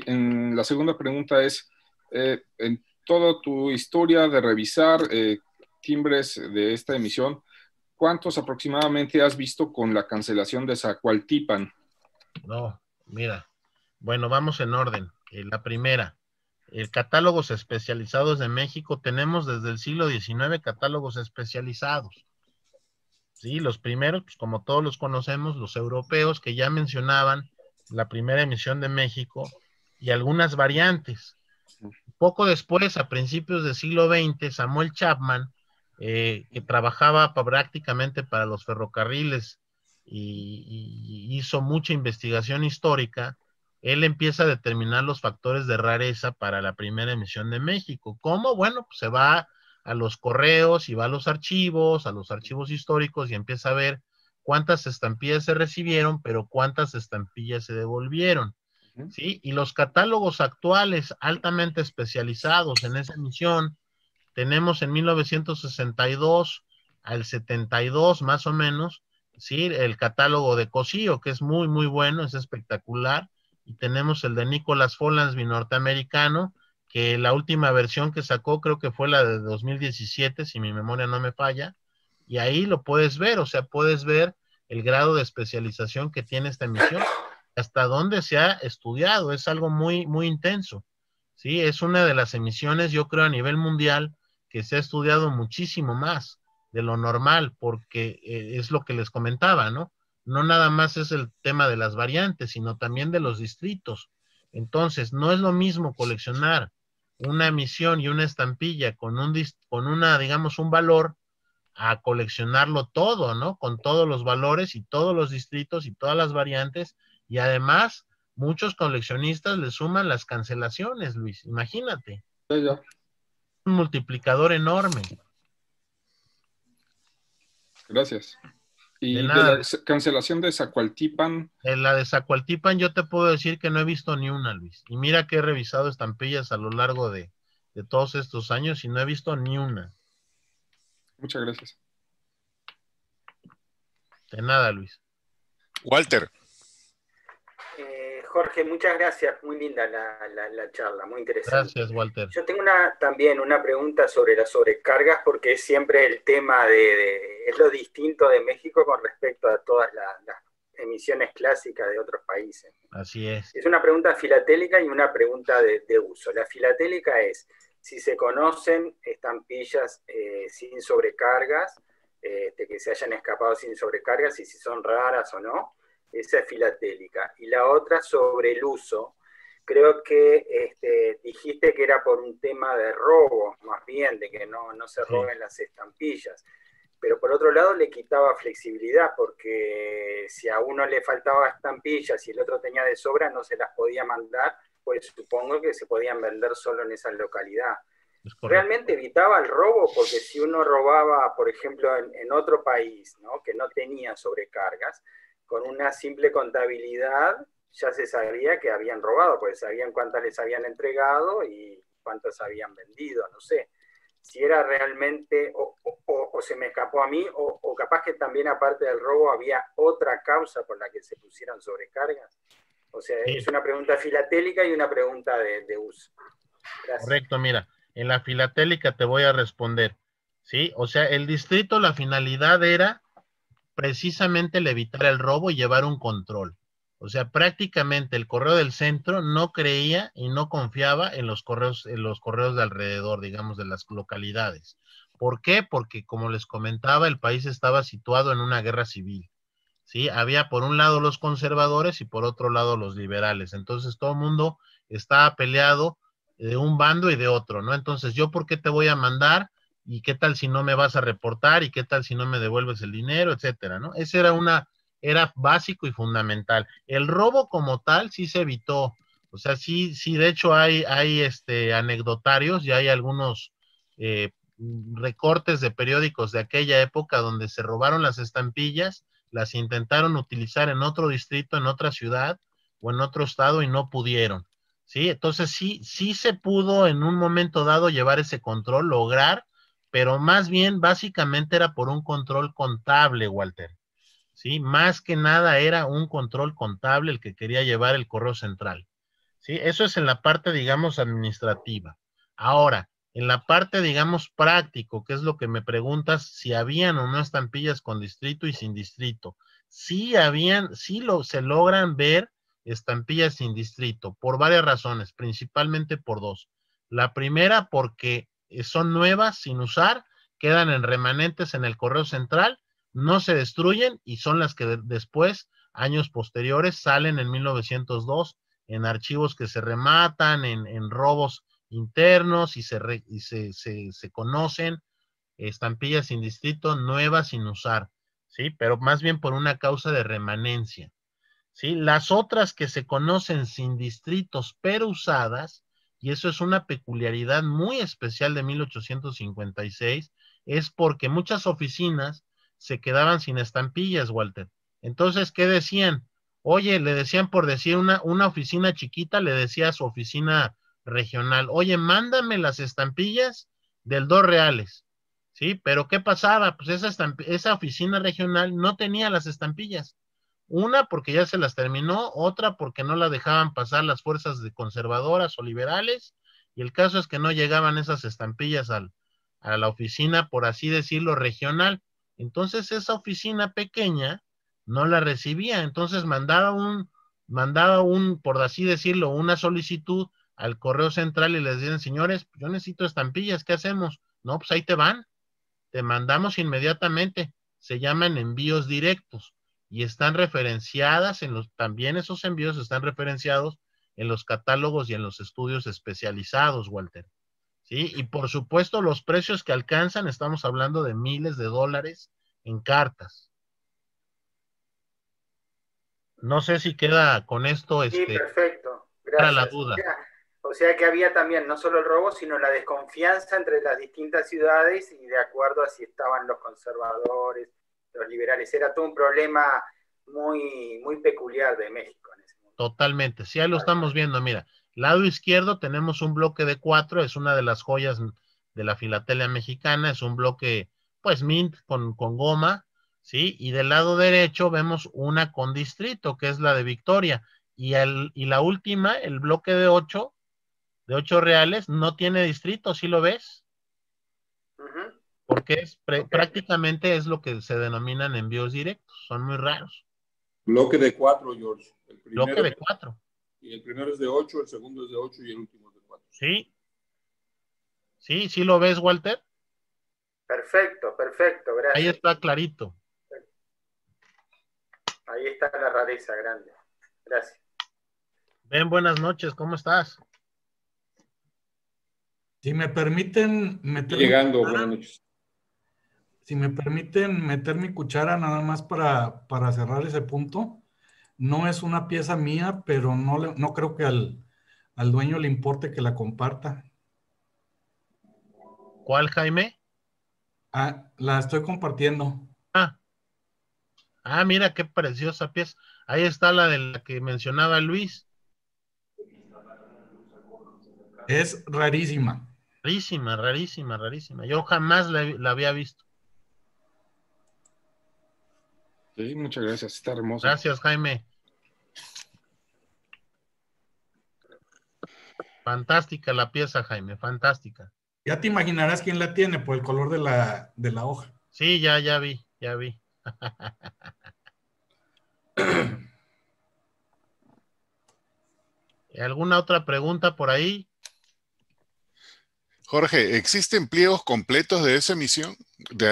la segunda pregunta es, eh, en toda tu historia de revisar eh, timbres de esta emisión, ¿cuántos aproximadamente has visto con la cancelación de Zacualtipan? No, mira, bueno, vamos en orden. la primera, catálogos especializados de México, tenemos desde el siglo XIX catálogos especializados. Sí, los primeros, pues, como todos los conocemos, los europeos que ya mencionaban la primera emisión de México y algunas variantes. Poco después, a principios del siglo XX, Samuel Chapman, eh, que trabajaba prácticamente para los ferrocarriles y, y hizo mucha investigación histórica, él empieza a determinar los factores de rareza para la primera emisión de México. ¿Cómo? Bueno, pues se va a los correos y va a los archivos, a los archivos históricos y empieza a ver cuántas estampillas se recibieron, pero cuántas estampillas se devolvieron. ¿sí? Y los catálogos actuales altamente especializados en esa emisión, tenemos en 1962 al 72 más o menos, ¿sí? el catálogo de Cosío, que es muy, muy bueno, es espectacular tenemos el de Nicolas mi norteamericano, que la última versión que sacó creo que fue la de 2017, si mi memoria no me falla, y ahí lo puedes ver, o sea, puedes ver el grado de especialización que tiene esta emisión, hasta dónde se ha estudiado, es algo muy, muy intenso, ¿sí? Es una de las emisiones, yo creo, a nivel mundial, que se ha estudiado muchísimo más de lo normal, porque eh, es lo que les comentaba, ¿no? no nada más es el tema de las variantes, sino también de los distritos. Entonces, no es lo mismo coleccionar una emisión y una estampilla con, un, con una, digamos, un valor a coleccionarlo todo, ¿no? Con todos los valores y todos los distritos y todas las variantes. Y además, muchos coleccionistas le suman las cancelaciones, Luis. Imagínate. Un multiplicador enorme. Gracias. Y la cancelación de Zacualtipan. En la de Zacualtipan yo te puedo decir que no he visto ni una, Luis. Y mira que he revisado estampillas a lo largo de, de todos estos años y no he visto ni una. Muchas gracias. De nada, Luis. Walter. Jorge, muchas gracias. Muy linda la, charla, muy interesante. Gracias, Walter. Yo tengo una, también una pregunta sobre las sobrecargas, porque es siempre el tema de, es lo distinto de México con respecto a todas las emisiones clásicas de otros países. Así es. Es una pregunta filatélica y una pregunta de, de uso. La filatélica es si se conocen estampillas eh, sin sobrecargas, este, que se hayan escapado sin sobrecargas y si son raras o no esa es filatélica. Y la otra sobre el uso, creo que este, dijiste que era por un tema de robo, más bien, de que no, se roben las estampillas. Pero por otro lado le quitaba flexibilidad, porque si a uno le faltaba estampillas y el otro tenía de sobra, no se las podía mandar, pues supongo que se podían vender solo en esa localidad. Realmente evitaba el robo, porque si uno robaba, por ejemplo, en, en otro país, ¿no? que no tenía sobrecargas, con una simple contabilidad ya se sabía que habían robado, porque sabían cuántas les habían entregado y cuántas habían vendido, no sé. Si era realmente, o, se me escapó a mí, o, capaz que también aparte del robo había otra causa por la que se pusieran sobrecargas. O sea, es una pregunta filatélica y una pregunta de, uso. Correcto, mira, en la filatélica te voy a responder, ¿sí? O sea, el distrito, la finalidad era precisamente el evitar el robo y llevar un control. O sea, prácticamente el correo del centro no creía y no confiaba en los correos, en los correos de alrededor, digamos, de las localidades. ¿Por qué? Porque, como les comentaba, el país estaba situado en una guerra civil. ¿sí? Había por un lado los conservadores y por otro lado los liberales. Entonces todo el mundo estaba peleado de un bando y de otro, ¿no? Entonces, ¿yo por qué te voy a mandar y qué tal si no me vas a reportar y qué tal si no me devuelves el dinero, etcétera, ¿no? Ese era una, era básico y fundamental. El robo como tal sí se evitó. O sea, sí, sí, de hecho hay, hay este anecdotarios y hay algunos eh, recortes de periódicos de aquella época donde se robaron las estampillas, las intentaron utilizar en otro distrito, en otra ciudad o en otro estado y no pudieron. ¿sí? Entonces sí, sí se pudo en un momento dado llevar ese control, lograr pero más bien básicamente era por un control contable, Walter. ¿Sí? Más que nada era un control contable el que quería llevar el correo central. ¿Sí? Eso es en la parte, digamos, administrativa. Ahora, en la parte, digamos, práctico, que es lo que me preguntas, si habían o no estampillas con distrito y sin distrito. Sí habían, sí lo, se logran ver estampillas sin distrito, por varias razones, principalmente por dos. La primera, porque eh, son nuevas, sin usar, quedan en remanentes en el correo central, no se destruyen y son las que después, años posteriores, salen en 1902 en archivos que se rematan, en, robos internos y se, se, se, se conocen estampillas sin distrito nuevas sin usar, ¿sí? Pero más bien por una causa de remanencia, ¿sí? Las otras que se conocen sin distritos pero usadas y eso es una peculiaridad muy especial de 1856, es porque muchas oficinas se quedaban sin estampillas, Walter. Entonces, ¿qué decían? Oye, le decían por decir una, una oficina chiquita, le decía a su oficina regional, oye, mándame las estampillas del dos reales. ¿Sí? Pero ¿qué pasaba? Pues esa, esa oficina regional no tenía las estampillas. Una porque ya se las terminó, otra porque no la dejaban pasar las fuerzas de conservadoras o liberales, y el caso es que no llegaban esas estampillas al, a la oficina, por así decirlo, regional. Entonces esa oficina pequeña no la recibía, entonces mandaba un, mandaba un, por así decirlo, una solicitud al correo central y les dicen, señores, yo necesito estampillas, ¿qué hacemos? No, pues ahí te van, te mandamos inmediatamente, se llaman envíos directos y están referenciadas en los, también esos envíos están referenciados en los catálogos y en los estudios especializados, Walter. ¿Sí? Y por supuesto, los precios que alcanzan, estamos hablando de miles de dólares en cartas. No sé si queda con esto. Este, sí, perfecto. Gracias. Para la duda. O sea, o sea que había también no solo el robo, sino la desconfianza entre las distintas ciudades y de acuerdo a si estaban los conservadores, los liberales. Era todo un problema muy, muy peculiar de México. Totalmente, sí, ahí lo estamos viendo, mira. Lado izquierdo tenemos un bloque de cuatro, es una de las joyas de la filatelia mexicana, es un bloque, pues, mint con, con goma, ¿sí? Y del lado derecho vemos una con distrito, que es la de Victoria. Y, el, y la última, el bloque de ocho, de ocho reales, no tiene distrito, ¿sí lo ves? porque prácticamente es lo que se denominan envíos directos, son muy raros. Bloque de cuatro, George. Bloque de cuatro. Y el primero es de ocho, el segundo es de ocho y el último es de cuatro. Sí. Sí, sí lo ves, Walter. Perfecto, perfecto, Ahí está clarito. Ahí está la rareza grande. Gracias. Ven, buenas noches, ¿cómo estás? Si me permiten meter. Llegando, buenas noches si me permiten meter mi cuchara nada más para, cerrar ese punto, no es una pieza mía, pero no, no creo que al, dueño le importe que la comparta. ¿Cuál, Jaime? Ah, la estoy compartiendo. Ah. ah. mira qué preciosa pieza. Ahí está la de la que mencionaba Luis. Es rarísima. Rarísima, rarísima, rarísima. Yo jamás la había visto. Sí, muchas gracias, está hermoso. Gracias, Jaime. Fantástica la pieza, Jaime, fantástica. Ya te imaginarás quién la tiene por el color de la, hoja. Sí, ya, ya vi, ya vi. ¿Alguna otra pregunta por ahí? Jorge, ¿existen pliegos completos de esa emisión? la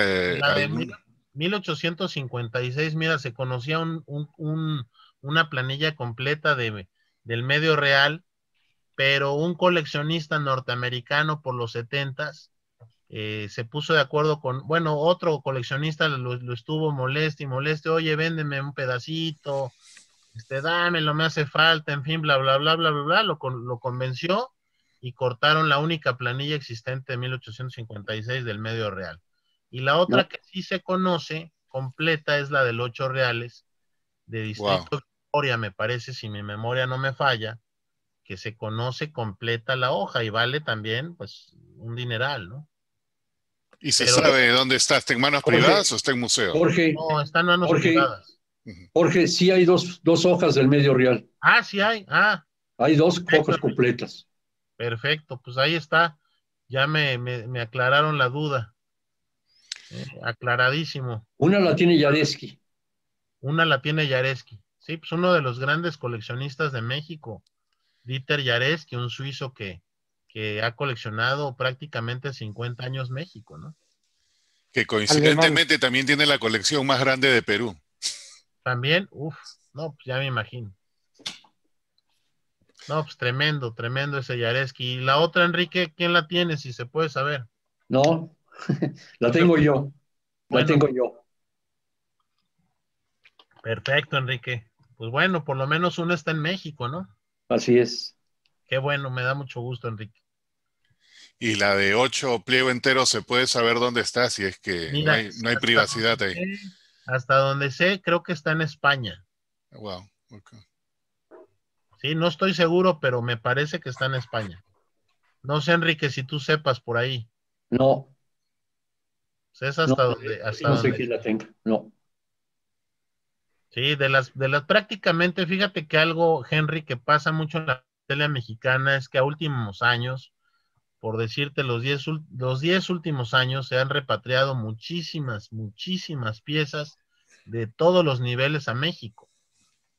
de, 1856, mira, se conocía una planilla completa de, del medio real, pero un coleccionista norteamericano por los setentas eh, se puso de acuerdo con, bueno, otro coleccionista lo, estuvo molesto y molesto, oye, véndeme un pedacito, este, no me hace falta, en fin, bla, bla, bla, bla, bla, bla, lo, lo convenció y cortaron la única planilla existente de 1856 del medio real. Y la otra que sí se conoce completa es la del Ocho Reales, de Distrito de Victoria, me parece, si mi memoria no me falla, que se conoce completa la hoja y vale también, pues, un dineral, ¿no? ¿Y se sabe dónde está? ¿Está en manos privadas o está en museo? Jorge, no, está en manos privadas. Jorge, sí hay dos, dos hojas del medio real. Ah, sí hay. Ah. Hay dos hojas completas. Perfecto, pues ahí está. Ya me, me, me aclararon la duda. Eh, aclaradísimo. Una la tiene Yareski. Una la tiene Yareski. Sí, pues uno de los grandes coleccionistas de México, Dieter Yareski, un suizo que, ha coleccionado prácticamente 50 años México, ¿no? Que coincidentemente también tiene la colección más grande de Perú. También, uff, no, pues ya me imagino. No, pues tremendo, tremendo ese Yareski. Y la otra, Enrique, ¿quién la tiene, si se puede saber? No, la pues tengo yo. tengo yo. Perfecto, Enrique. Pues bueno, por lo menos uno está en México, ¿no? Así es. Qué bueno, me da mucho gusto, Enrique. Y la de ocho pliego entero se puede saber dónde está, si es que no hay, privacidad ahí. hasta donde sé, creo que está en España. Wow, Sí, no estoy seguro, pero me parece que está en España. No sé, Enrique, si tú sepas por ahí. No, pues es hasta donde. Eh, hasta no sé quién la tenga, no. Sí, de las, de las prácticamente, fíjate que algo, Henry, que pasa mucho en la tele mexicana es que a últimos años, por decirte, los 10 los diez últimos años se han repatriado muchísimas, muchísimas piezas de todos los niveles a México.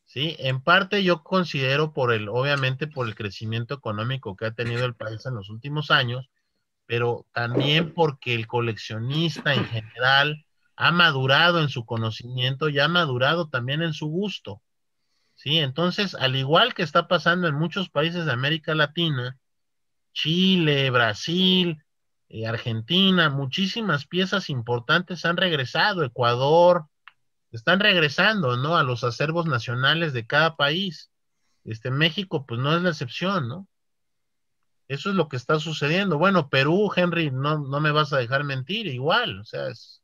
Sí, en parte yo considero por el, obviamente por el crecimiento económico que ha tenido el país en los últimos años, pero también porque el coleccionista en general ha madurado en su conocimiento y ha madurado también en su gusto. ¿Sí? Entonces, al igual que está pasando en muchos países de América Latina, Chile, Brasil, eh, Argentina, muchísimas piezas importantes han regresado, Ecuador, están regresando, ¿no? A los acervos nacionales de cada país. Este México, pues no es la excepción, ¿no? Eso es lo que está sucediendo. Bueno, Perú, Henry, no, me vas a dejar mentir, igual, o sea, es...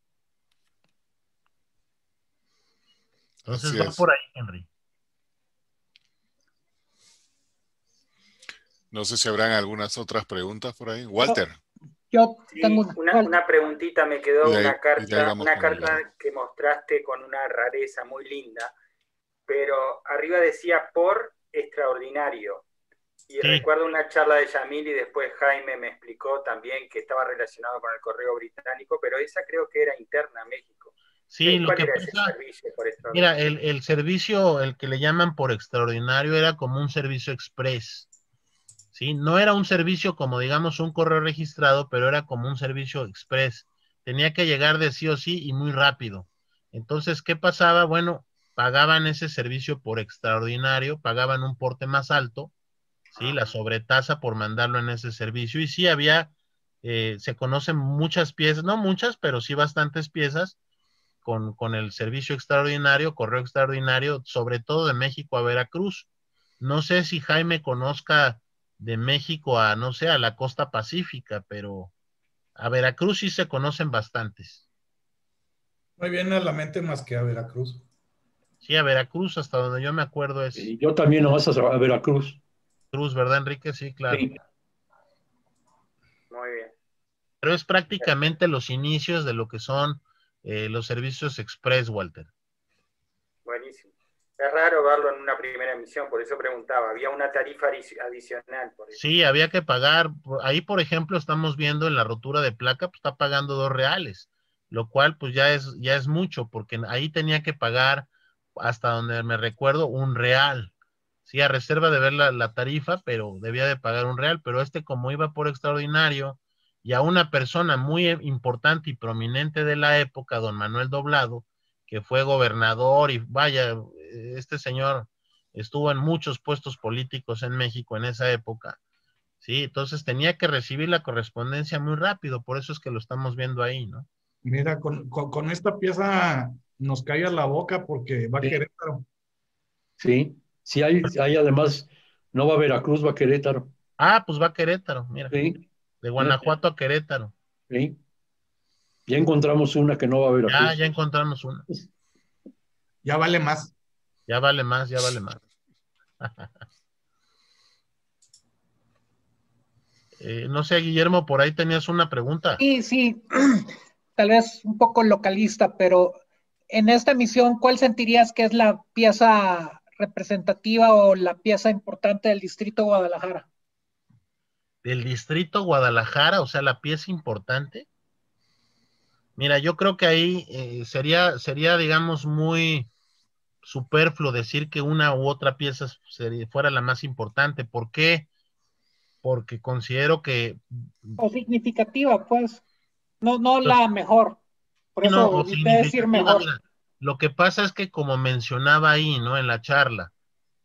Entonces por ahí, Henry. No sé si habrán algunas otras preguntas por ahí. Walter. Yo, tengo una, preguntita, me quedó una carta, una carta que mostraste con una rareza muy linda, pero arriba decía por extraordinario. Y recuerdo una charla de Yamil y después Jaime me explicó también que estaba relacionado con el correo británico, pero esa creo que era interna a México. Sí, lo que mira, el, servicio, el que le llaman por extraordinario, era como un servicio express. ¿sí? No era un servicio como, digamos, un correo registrado, pero era como un servicio express. Tenía que llegar de sí o sí y muy rápido. Entonces, ¿qué pasaba? Bueno, pagaban ese servicio por extraordinario, pagaban un porte más alto, ¿sí? La sobretasa por mandarlo en ese servicio. Y sí había, eh, se conocen muchas piezas, no muchas, pero sí bastantes piezas con, con, el servicio extraordinario, correo extraordinario, sobre todo de México a Veracruz. No sé si Jaime conozca de México a, no sé, a la costa pacífica, pero a Veracruz sí se conocen bastantes. Muy bien, a la mente más que a Veracruz. Sí, a Veracruz, hasta donde yo me acuerdo es. Y yo también vas a Veracruz. ¿verdad, Enrique? Sí, claro. Muy bien. Pero es prácticamente los inicios de lo que son eh, los servicios express, Walter. Buenísimo. Es raro verlo en una primera emisión, por eso preguntaba, ¿había una tarifa adicional? Por Sí, había que pagar. Ahí, por ejemplo, estamos viendo en la rotura de placa, pues está pagando dos reales, lo cual pues ya es, ya es mucho, porque ahí tenía que pagar, hasta donde me recuerdo, un real sí, a reserva de ver la, tarifa, pero debía de pagar un real, pero este como iba por extraordinario y a una persona muy importante y prominente de la época, don Manuel Doblado, que fue gobernador y vaya, este señor estuvo en muchos puestos políticos en México en esa época, sí, entonces tenía que recibir la correspondencia muy rápido, por eso es que lo estamos viendo ahí, ¿no? Mira, con, esta pieza nos cae a la boca porque va a querer... Sí, si hay, hay además, no va a Veracruz, va Querétaro. Ah, pues va a Querétaro, mira. De Guanajuato a Querétaro. Sí. Ya encontramos una que no va a Veracruz. Ya, ya encontramos una. Ya vale más. Ya vale más, ya vale más. Eh, no sé, Guillermo, por ahí tenías una pregunta. Sí, sí, tal vez un poco localista, pero en esta misión, ¿cuál sentirías que es la pieza representativa o la pieza importante del distrito Guadalajara. ¿Del distrito Guadalajara? O sea, la pieza importante. Mira, yo creo que ahí eh, sería, sería, digamos, muy superfluo decir que una u otra pieza fuera la más importante. ¿Por qué? Porque considero que... O significativa, pues. No, no la pues, mejor. Por eso no, decir mejor. Lo que pasa es que, como mencionaba ahí, ¿no? En la charla,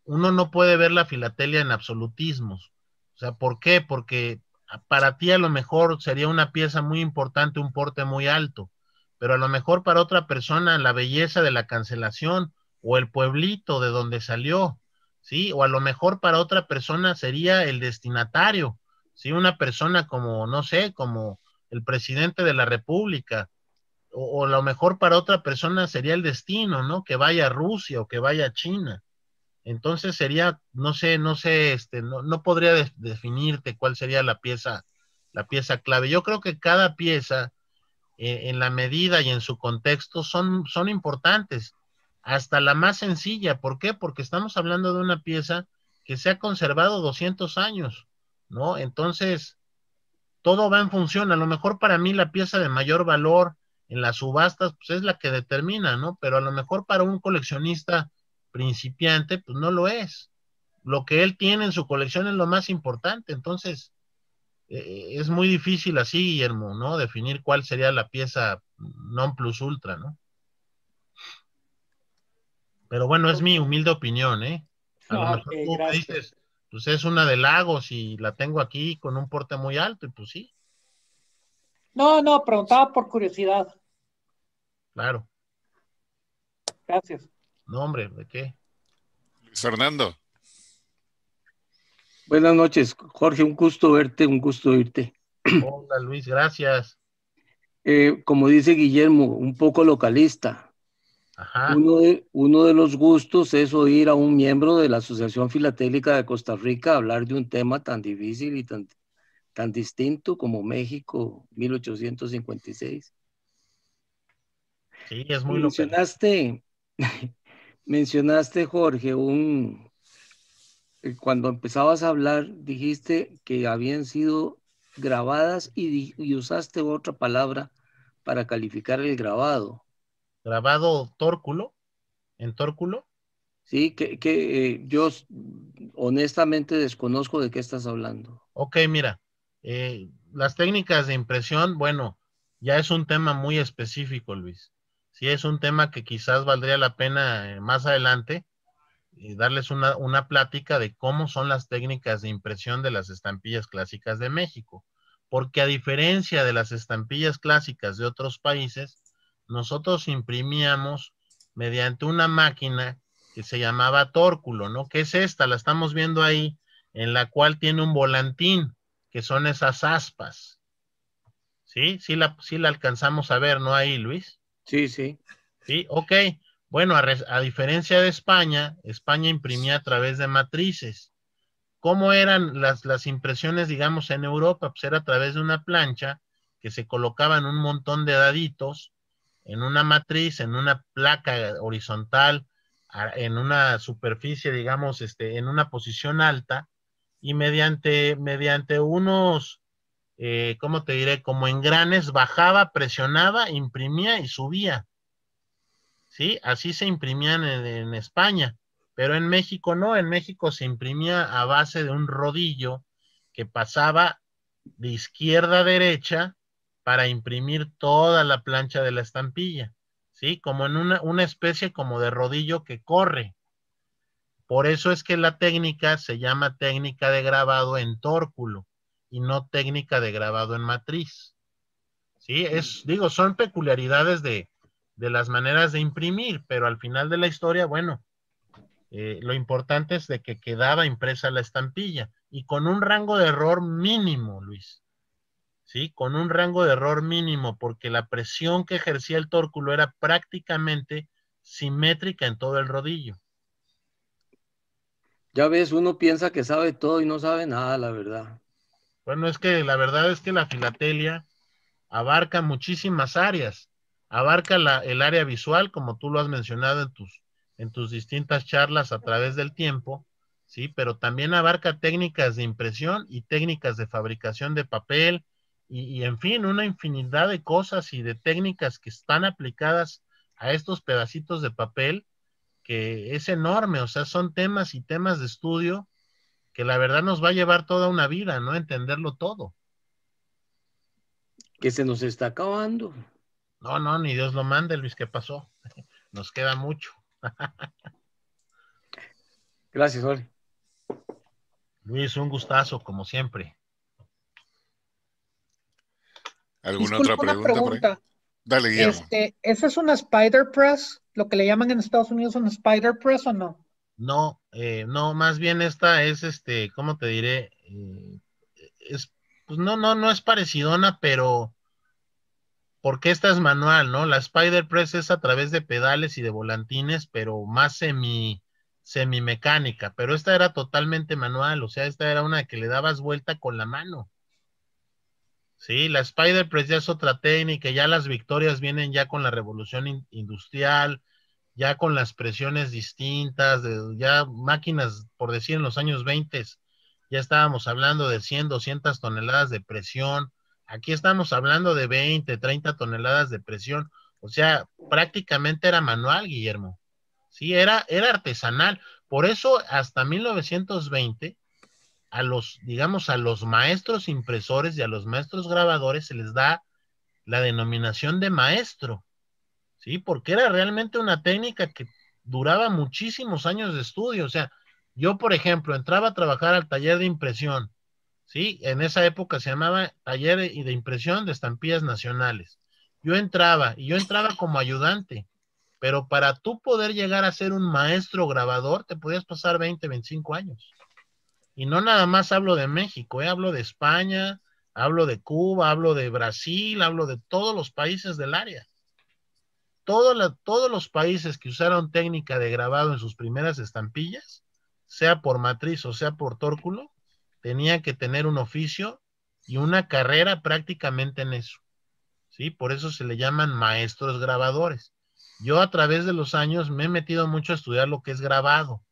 uno no puede ver la filatelia en absolutismos. O sea, ¿por qué? Porque para ti a lo mejor sería una pieza muy importante, un porte muy alto, pero a lo mejor para otra persona la belleza de la cancelación o el pueblito de donde salió, ¿sí? O a lo mejor para otra persona sería el destinatario, ¿sí? Una persona como, no sé, como el presidente de la República o, lo mejor para otra persona sería el destino, ¿no? Que vaya a Rusia o que vaya a China. Entonces sería, no sé, no sé, este, no, no podría definirte cuál sería la pieza, la pieza clave. Yo creo que cada pieza, eh, en la medida y en su contexto, son, son importantes, hasta la más sencilla. ¿Por qué? Porque estamos hablando de una pieza que se ha conservado 200 años, ¿no? Entonces, todo va en función. A lo mejor para mí la pieza de mayor valor en las subastas, pues es la que determina, ¿no? Pero a lo mejor para un coleccionista principiante, pues no lo es. Lo que él tiene en su colección es lo más importante, entonces eh, es muy difícil así, Guillermo, ¿no? Definir cuál sería la pieza non plus ultra, ¿no? Pero bueno, es mi humilde opinión, ¿eh? A lo ah, mejor tú dices, pues es una de Lagos y la tengo aquí con un porte muy alto, y pues sí. No, no, preguntaba por curiosidad. Claro. Gracias. No, hombre, ¿de qué? Luis Fernando. Buenas noches, Jorge, un gusto verte, un gusto irte. Hola Luis, gracias. Eh, como dice Guillermo, un poco localista. Ajá. Uno, de, los gustos es oír a un miembro de la Asociación Filatélica de Costa Rica hablar de un tema tan difícil y tan, tan distinto como México 1856. Sí, es muy mencionaste, mencionaste, Jorge, un eh, cuando empezabas a hablar, dijiste que habían sido grabadas y, usaste otra palabra para calificar el grabado. Grabado tórculo, en tórculo. Sí, que, eh, yo honestamente desconozco de qué estás hablando. Ok, mira, eh, las técnicas de impresión, bueno, ya es un tema muy específico, Luis es un tema que quizás valdría la pena eh, más adelante eh, darles una, plática de cómo son las técnicas de impresión de las estampillas clásicas de México. Porque a diferencia de las estampillas clásicas de otros países, nosotros imprimíamos mediante una máquina que se llamaba tórculo, ¿no? Que es esta, la estamos viendo ahí, en la cual tiene un volantín, que son esas aspas. ¿Sí? Sí la, sí la alcanzamos a ver, ¿no? Ahí, Luis. Sí, sí. Sí, ok. Bueno, a, diferencia de España, España imprimía a través de matrices. ¿Cómo eran las, impresiones, digamos, en Europa? Pues era a través de una plancha que se colocaba en un montón de daditos en una matriz, en una placa horizontal, en una superficie, digamos, este, en una posición alta, y mediante, mediante unos eh, ¿cómo te diré? Como en granes bajaba, presionaba, imprimía y subía. ¿Sí? Así se imprimían en, España, pero en México no, en México se imprimía a base de un rodillo que pasaba de izquierda a derecha para imprimir toda la plancha de la estampilla, ¿sí? Como en una, una especie como de rodillo que corre. Por eso es que la técnica se llama técnica de grabado en tórculo y no técnica de grabado en matriz. Sí, mm. es, digo, son peculiaridades de, las maneras de imprimir, pero al final de la historia, bueno, eh, lo importante es de que quedaba impresa la estampilla y con un rango de error mínimo, Luis. ¿Sí? Con un rango de error mínimo, porque la presión que ejercía el tórculo era prácticamente simétrica en todo el rodillo. Ya ves, uno piensa que sabe todo y no sabe nada, la verdad. Bueno, es que la verdad es que la filatelia abarca muchísimas áreas. Abarca el área visual, como tú lo has mencionado en tus, en tus distintas charlas a través del tiempo, ¿sí? Pero también abarca técnicas de impresión y técnicas de fabricación de papel y, y en fin, una infinidad de cosas y de técnicas que están aplicadas a estos pedacitos de papel que es enorme, o sea, son temas y temas de estudio que la verdad nos va a llevar toda una vida, ¿no? Entenderlo todo. Que se nos está acabando. No, no, ni Dios lo mande, Luis, ¿qué pasó? Nos queda mucho. Gracias, Oli. Luis, un gustazo, como siempre. ¿Alguna otra pregunta? Dale, Guillermo. Este, ¿Esa es una Spider Press? ¿Lo que le llaman en Estados Unidos una Spider Press o no? No, eh, no, más bien esta es este, ¿cómo te diré? Eh, es, pues no, no, no es parecidona, pero porque esta es manual, ¿no? La Spider Press es a través de pedales y de volantines, pero más semi, semi mecánica, pero esta era totalmente manual, o sea, esta era una que le dabas vuelta con la mano. Sí, la Spider Press ya es otra técnica, ya las victorias vienen ya con la revolución industrial, ya con las presiones distintas, de, ya máquinas, por decir, en los años 20, ya estábamos hablando de 100, 200 toneladas de presión, aquí estamos hablando de 20, 30 toneladas de presión, o sea, prácticamente era manual, Guillermo, sí, era, era artesanal, por eso hasta 1920 a los, digamos, a los maestros impresores y a los maestros grabadores se les da la denominación de maestro, ¿sí? Porque era realmente una técnica que duraba muchísimos años de estudio. O sea, yo, por ejemplo, entraba a trabajar al taller de impresión, ¿sí? En esa época se llamaba taller de impresión de estampillas nacionales. Yo entraba y yo entraba como ayudante, pero para tú poder llegar a ser un maestro grabador, te podías pasar 20, 25 años. Y no nada más hablo de México, ¿eh? hablo de España, hablo de Cuba, hablo de Brasil, hablo de todos los países del área todos los países que usaron técnica de grabado en sus primeras estampillas, sea por matriz o sea por tórculo, tenían que tener un oficio y una carrera prácticamente en eso. ¿sí? Por eso se le llaman maestros grabadores. Yo a través de los años me he metido mucho a estudiar lo que es grabado,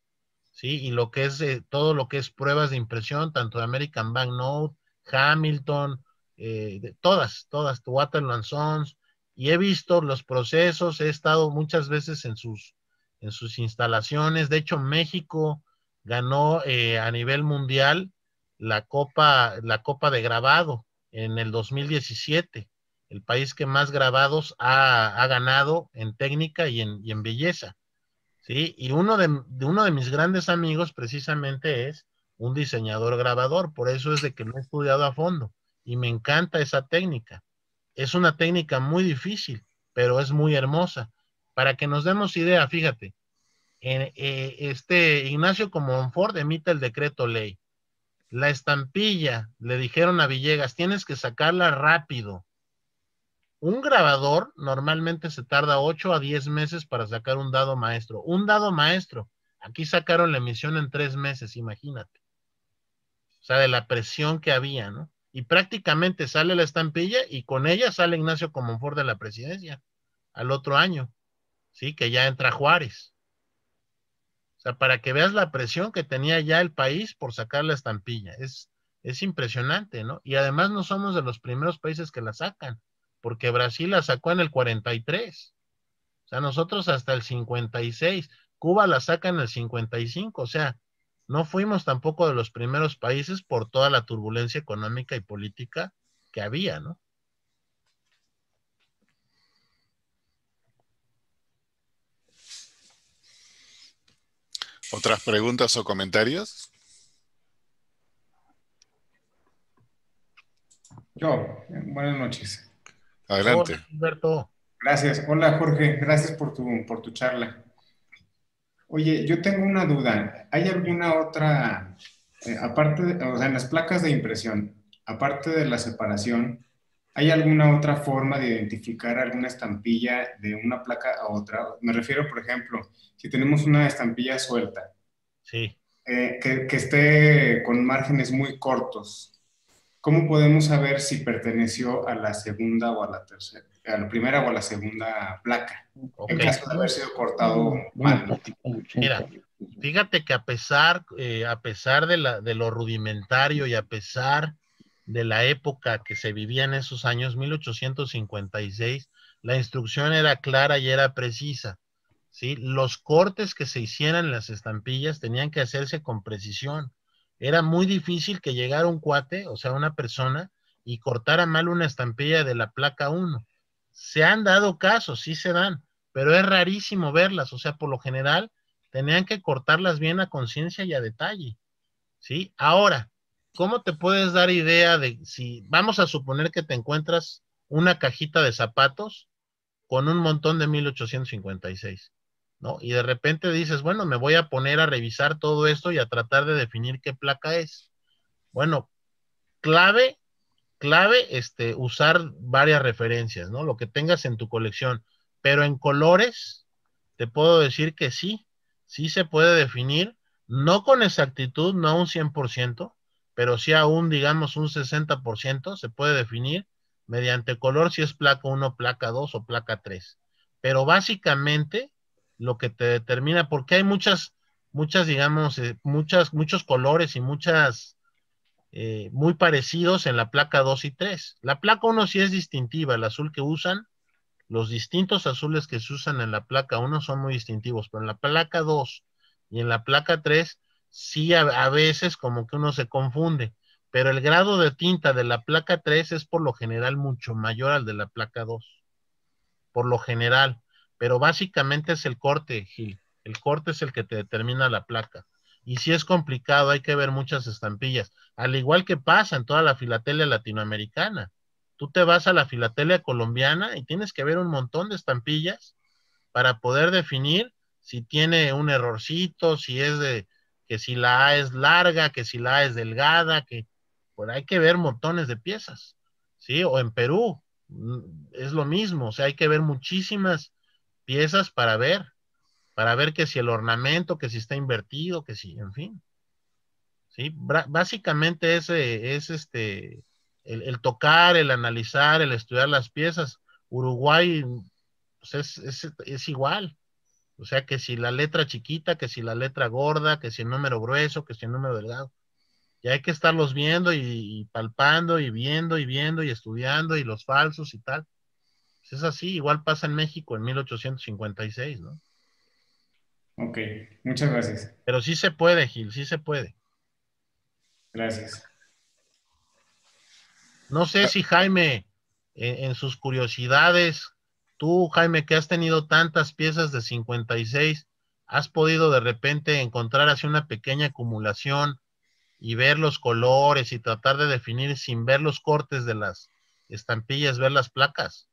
¿sí? Y lo que es eh, todo lo que es pruebas de impresión, tanto de American Bank Note, Hamilton, eh, todas, todas, Waterland Sons, y he visto los procesos, he estado muchas veces en sus, en sus instalaciones. De hecho, México ganó eh, a nivel mundial la copa, la copa de grabado en el 2017, el país que más grabados ha, ganado en técnica y en, en belleza. ¿sí? Y uno de, uno de mis grandes amigos precisamente es un diseñador grabador, por eso es de que lo he estudiado a fondo y me encanta esa técnica. Es una técnica muy difícil, pero es muy hermosa. Para que nos demos idea, fíjate, en, eh, este Ignacio Comonfort emite el decreto ley. La estampilla, le dijeron a Villegas, tienes que sacarla rápido. Un grabador normalmente se tarda 8 a 10 meses para sacar un dado maestro. Un dado maestro. Aquí sacaron la emisión en 3 meses, imagínate. O sea, de la presión que había, ¿no? y prácticamente sale la estampilla y con ella sale Ignacio Comonfort de la presidencia al otro año, ¿sí? Que ya entra Juárez. O sea, para que veas la presión que tenía ya el país por sacar la estampilla. Es, es impresionante, ¿no? Y además no somos de los primeros países que la sacan, porque Brasil la sacó en el 43. O sea, nosotros hasta el 56. Cuba la saca en el 55. O sea, no fuimos tampoco de los primeros países por toda la turbulencia económica y política que había, ¿no? ¿Otras preguntas o comentarios? Yo, buenas noches. Adelante. Gracias. Hola, Jorge. Gracias por tu, por tu charla. Oye, yo tengo una duda. ¿Hay alguna otra, eh, aparte, o sea, en las placas de impresión, aparte de la separación, ¿hay alguna otra forma de identificar alguna estampilla de una placa a otra? Me refiero, por ejemplo, si tenemos una estampilla suelta. Eh, que esté con márgenes muy cortos. ¿cómo podemos saber si perteneció a la segunda o a la tercera, a la primera o a la segunda placa? En caso de haber sido cortado mm, mal. Mira, fíjate que a pesar, eh, a pesar de, de lo rudimentario y a pesar de la época que se vivía en esos años, 1856, la instrucción era clara y era precisa. ¿sí? Los cortes que se hicieran en las estampillas tenían que hacerse con precisión. Era muy difícil que llegara un cuate, o sea, una persona, y cortara mal una estampilla de la placa 1. Se han dado casos, sí se dan, pero es rarísimo verlas, o sea, por lo general tenían que cortarlas bien a conciencia y a detalle. ¿Sí? Ahora, ¿cómo te puedes dar idea de si vamos a suponer que te encuentras una cajita de zapatos con un montón de 1856? Y de repente dices, bueno, me voy a poner a revisar todo esto y a tratar de definir qué placa es. Bueno, clave, clave, este, usar varias referencias, ¿no? Lo que tengas en tu colección. Pero en colores, te puedo decir que sí, sí se puede definir, no con exactitud, no un 100%, pero sí aún digamos, un 60% se puede definir mediante color si es placa 1, placa 2 o placa 3. Pero básicamente lo que te determina, porque hay muchas, muchas, digamos, eh, muchas, muchos colores y muchas, eh, muy parecidos en la placa 2 y 3. La placa 1 sí es distintiva, el azul que usan, los distintos azules que se usan en la placa 1 son muy distintivos, pero en la placa 2 y en la placa 3 sí a, a veces como que uno se confunde, pero el grado de tinta de la placa 3 es por lo general mucho mayor al de la placa 2, por lo general pero básicamente es el corte, Gil. El corte es el que te determina la placa. Y si es complicado, hay que ver muchas estampillas, al igual que pasa en toda la filatelia latinoamericana. Tú te vas a la filatelia colombiana y tienes que ver un montón de estampillas para poder definir si tiene un errorcito, si es de que si la A es larga, que si la A es delgada, que pues hay que ver montones de piezas, ¿sí? O en Perú mm, es lo mismo, o sea, hay que ver muchísimas piezas para ver, para ver que si el ornamento, que si está invertido, que si, en fin. Sí, básicamente ese es este el, tocar, el analizar, el estudiar las piezas. Uruguay pues, es, igual. O sea, que si la letra chiquita, que si la letra gorda, que si el número grueso, que si el número delgado. Y hay que estarlos viendo y palpando y viendo y viendo y estudiando y los falsos y tal. Es así, igual pasa en México en 1856, ¿no? Ok, muchas gracias. Pero sí se puede, Gil, sí se puede. Gracias. No sé si Jaime, en, sus curiosidades, tú, Jaime, que has tenido tantas piezas de 56, has podido de repente encontrar así una pequeña acumulación y ver los colores y tratar de definir sin ver los cortes de las estampillas, ver las placas.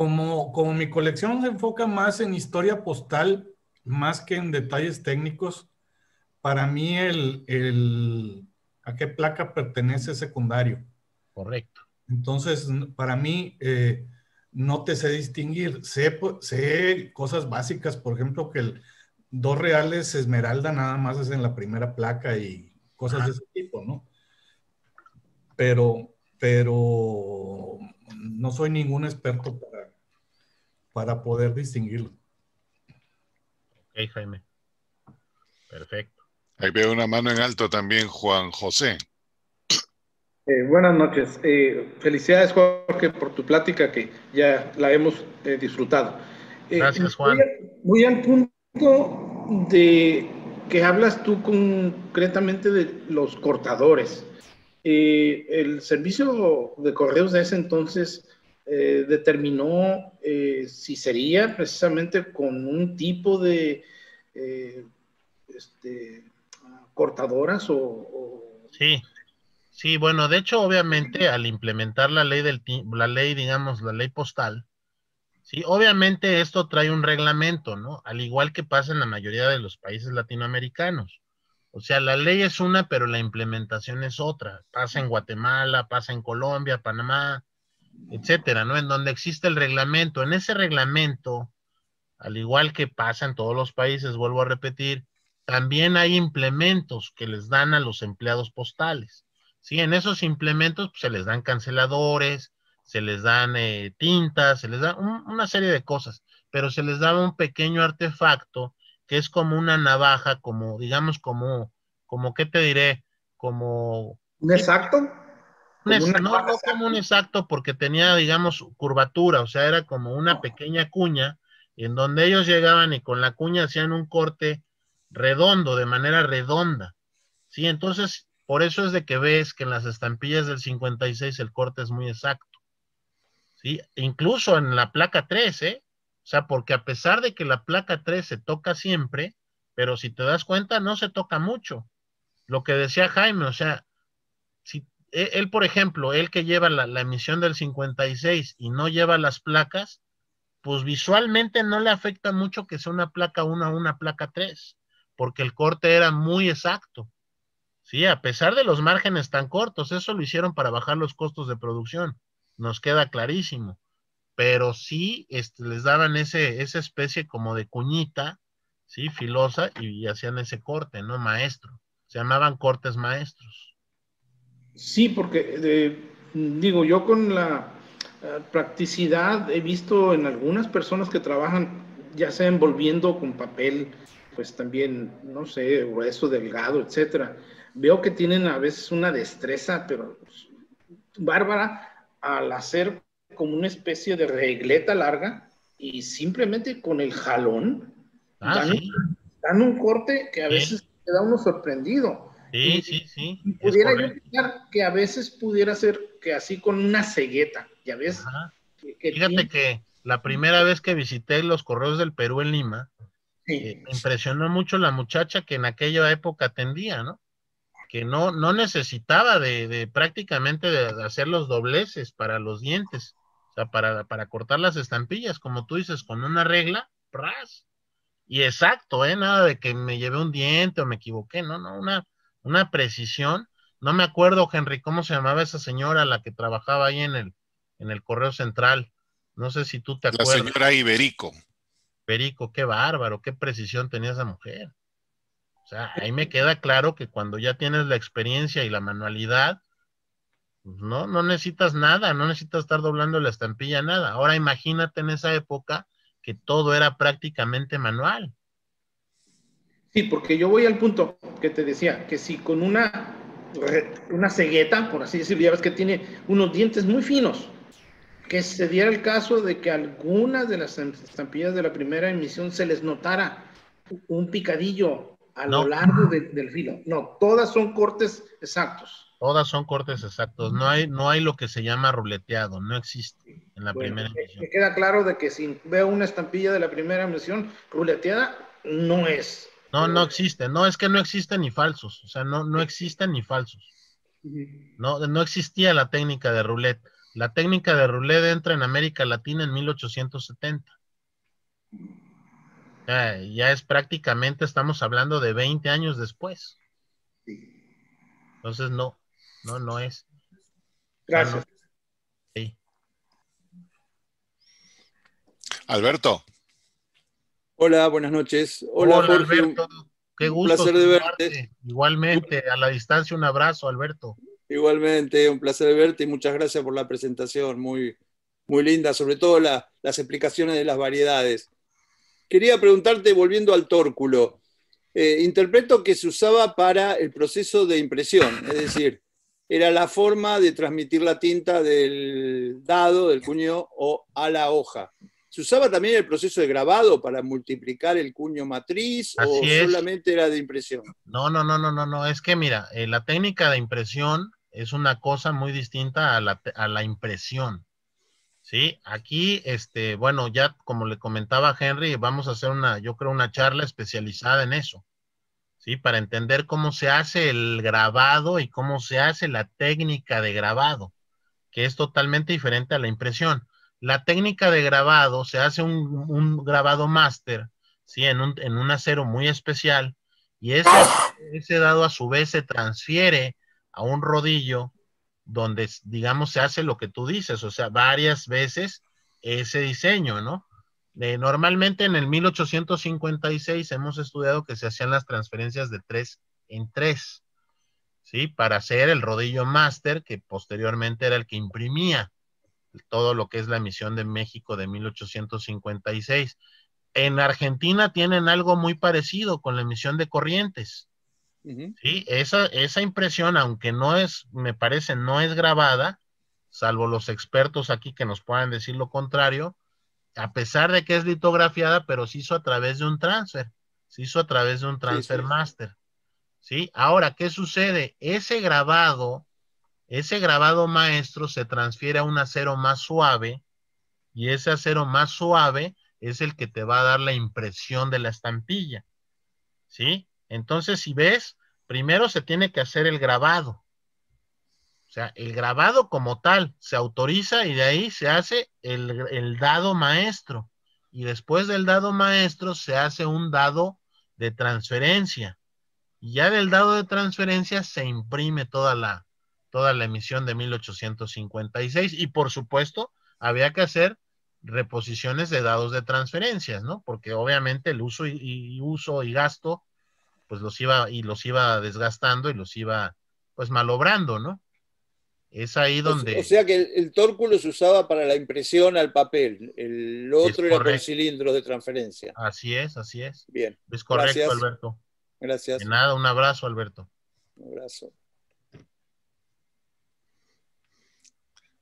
Como, como mi colección se enfoca más en historia postal, más que en detalles técnicos, para mí el, a qué placa pertenece secundario. Correcto. Entonces, para mí, eh, no te sé distinguir. Pues, sé, cosas básicas, por ejemplo, que el dos reales esmeralda nada más es en la primera placa y cosas de ese tipo, ¿no? Pero, pero no soy ningún experto para poder distinguirlo. Ok, Jaime. Perfecto. Ahí veo una mano en alto también, Juan José. Eh, buenas noches. Eh, felicidades, Jorge, por tu plática que ya la hemos eh, disfrutado. Gracias, Juan. voy, al punto de que hablas tú concretamente de los cortadores. el servicio de correos de ese entonces eh, determinó eh, si sería precisamente con un tipo de eh, este, cortadoras o, Sí, sí, bueno, de hecho, obviamente, al implementar la ley, del, la ley, digamos, la ley postal, sí, obviamente esto trae un reglamento, ¿no? Al igual que pasa en la mayoría de los países latinoamericanos. O sea, la ley es una, pero la implementación es otra. Pasa en Guatemala, pasa en Colombia, Panamá, etcétera, ¿no? En donde existe el reglamento. En ese reglamento, al igual que pasa en todos los países, vuelvo a repetir, también hay implementos que les dan a los empleados postales. Sí, en esos implementos pues, se les dan canceladores, se les dan eh, tintas, se les da una serie de cosas, pero se les daba un pequeño artefacto que es como una navaja, como digamos como, como qué te diré, como un exacto, no, no, como un exacto porque tenía, digamos, curvatura, o sea, era como una pequeña cuña en donde ellos llegaban y con la cuña hacían un corte redondo, de manera redonda. Sí, entonces, por eso es de que ves que en las estampillas del 56 el corte es muy exacto. Sí, e incluso en la placa 13, ¿eh? O sea, porque a pesar de que la placa 3 se toca siempre, pero si te das cuenta, no se toca mucho. Lo que decía Jaime, o sea, si e, él, por ejemplo, él que lleva la, emisión del 56 y no lleva las placas, pues visualmente no le afecta mucho que sea una placa 1 a una placa 3, porque el corte era muy exacto. Sí, a pesar de los márgenes tan cortos, eso lo hicieron para bajar los costos de producción, nos queda clarísimo. Pero sí este, les daban ese, esa especie como de cuñita, sí, filosa, y hacían ese corte, ¿no? Maestro. Se llamaban cortes maestros. Sí, porque digo, yo con la eh, practicidad he visto en algunas personas que trabajan, ya sea envolviendo con papel, pues también, no sé, grueso, delgado, etcétera. Veo que tienen a veces una destreza, pero pues, bárbara, al hacer como una especie de regleta larga y simplemente con el jalón ah, dan, un corte que a veces queda uno sorprendido Sí, sí, sí. pudiera yo que a veces pudiera ser que así con una cegueta, ya ves. Fíjate que la primera vez que visité los correos del Perú en Lima, eh, me impresionó mucho la muchacha que en aquella época atendía, ¿no? Que no, no necesitaba de, prácticamente de hacer los dobleces para los dientes, o sea, para, para cortar las estampillas, como tú dices, con una regla, pras Y exacto, ¿eh? Nada de que me llevé un diente o me equivoqué, no, no, una, una precisión. No me acuerdo, Henry, cómo se llamaba esa señora, la que trabajaba ahí en el, en el Correo Central. No sé si tú te acuerdas. La señora Iberico. Iberico, qué bárbaro, qué precisión tenía esa mujer. O sea, pues ahí me queda claro que cuando ya tienes la experiencia y la manualidad, pues no, no necesitas nada, no necesitas estar doblando la estampilla, nada. Ahora imagínate en esa época que todo era prácticamente manual. Sí, porque yo voy al punto que te decía, que si con una, una cegueta, por así decirlo, ya ves que tiene unos dientes muy finos, que se diera el caso de que algunas de las em, estampillas de la primera emisión se les notara un picadillo a lo largo del filo. No, todas son cortes exactos. Todas son cortes exactos. No hay, no hay lo que se llama ruleteado, no existe en la primera emisión. Me queda claro de que si veo una estampilla de la primera emisión ruleteada, no es no, no existe. No, es que no existen ni falsos. O sea, no, no existen ni falsos. No, no existía la técnica de roulette. La técnica de roulette entra en América Latina en 1870. ya es prácticamente, estamos hablando de 20 años después. Entonces, no, no, no es. Gracias. Sí. Alberto. Hola, buenas noches. Hola, Alberto. Qué gusto. Un placer de verte. Igualmente, a la distancia, un abrazo, Alberto. Igualmente, un placer verte y muchas gracias por la presentación, muy, muy linda, sobre todo las explicaciones de las variedades. Quería preguntarte, volviendo al tórculo, eh, interpreto que se usaba para el proceso de impresión, es decir, era la forma de transmitir la tinta del dado, del cuño o a la hoja. ¿Se usaba también el proceso de grabado para multiplicar el cuño matriz o solamente era de impresión? No, no, no, no, no, no. Es que mira, eh, la técnica de impresión es una cosa muy distinta a la, impresión. Sí, aquí, este, bueno, ya como le comentaba Henry, vamos a hacer una, yo creo, una charla especializada en eso. Sí, para entender cómo se hace el grabado y cómo se hace la técnica de grabado, que es totalmente diferente a la impresión. La técnica de grabado, se hace un, grabado máster, ¿sí? En un, acero muy especial, y ese, dado a su vez se transfiere a un rodillo donde, digamos, se hace lo que tú dices, o sea, varias veces ese diseño, ¿no? Eh, normalmente en el 1856 hemos estudiado que se hacían las transferencias de tres en tres, ¿sí? Para hacer el rodillo máster, que posteriormente era el que imprimía todo lo que es la misión de México de 1856. En Argentina tienen algo muy parecido con la emisión de Corrientes. Sí, esa, esa impresión, aunque no es, me parece, no es grabada, salvo los expertos aquí que nos puedan decir lo contrario, a pesar de que es litografiada, pero se hizo a través de un transfer, se hizo a través de un transfer master. ¿Sí? Ahora, ¿qué sucede? Ese grabado ese grabado maestro se transfiere a un acero más suave y ese acero más suave es el que te va a dar la impresión de la estampilla. ¿Sí? Entonces, si ves, primero se tiene que hacer el grabado. O sea, el grabado como tal se autoriza y de ahí se hace el, el dado maestro. Y después del dado maestro se hace un dado de transferencia. Y ya del dado de transferencia se imprime toda la, toda la emisión de 1856 y por supuesto había que hacer reposiciones de dados de transferencias, ¿no? Porque obviamente el uso y, uso y gasto, pues los iba y los iba desgastando y los iba pues malobrando, ¿no? Es ahí donde. O, sea que el, tórculo se usaba para la impresión al papel, el otro era el cilindros de transferencia. Así es, así es. Bien. Es correcto, Alberto. Gracias. De nada, un abrazo, Alberto. Un abrazo.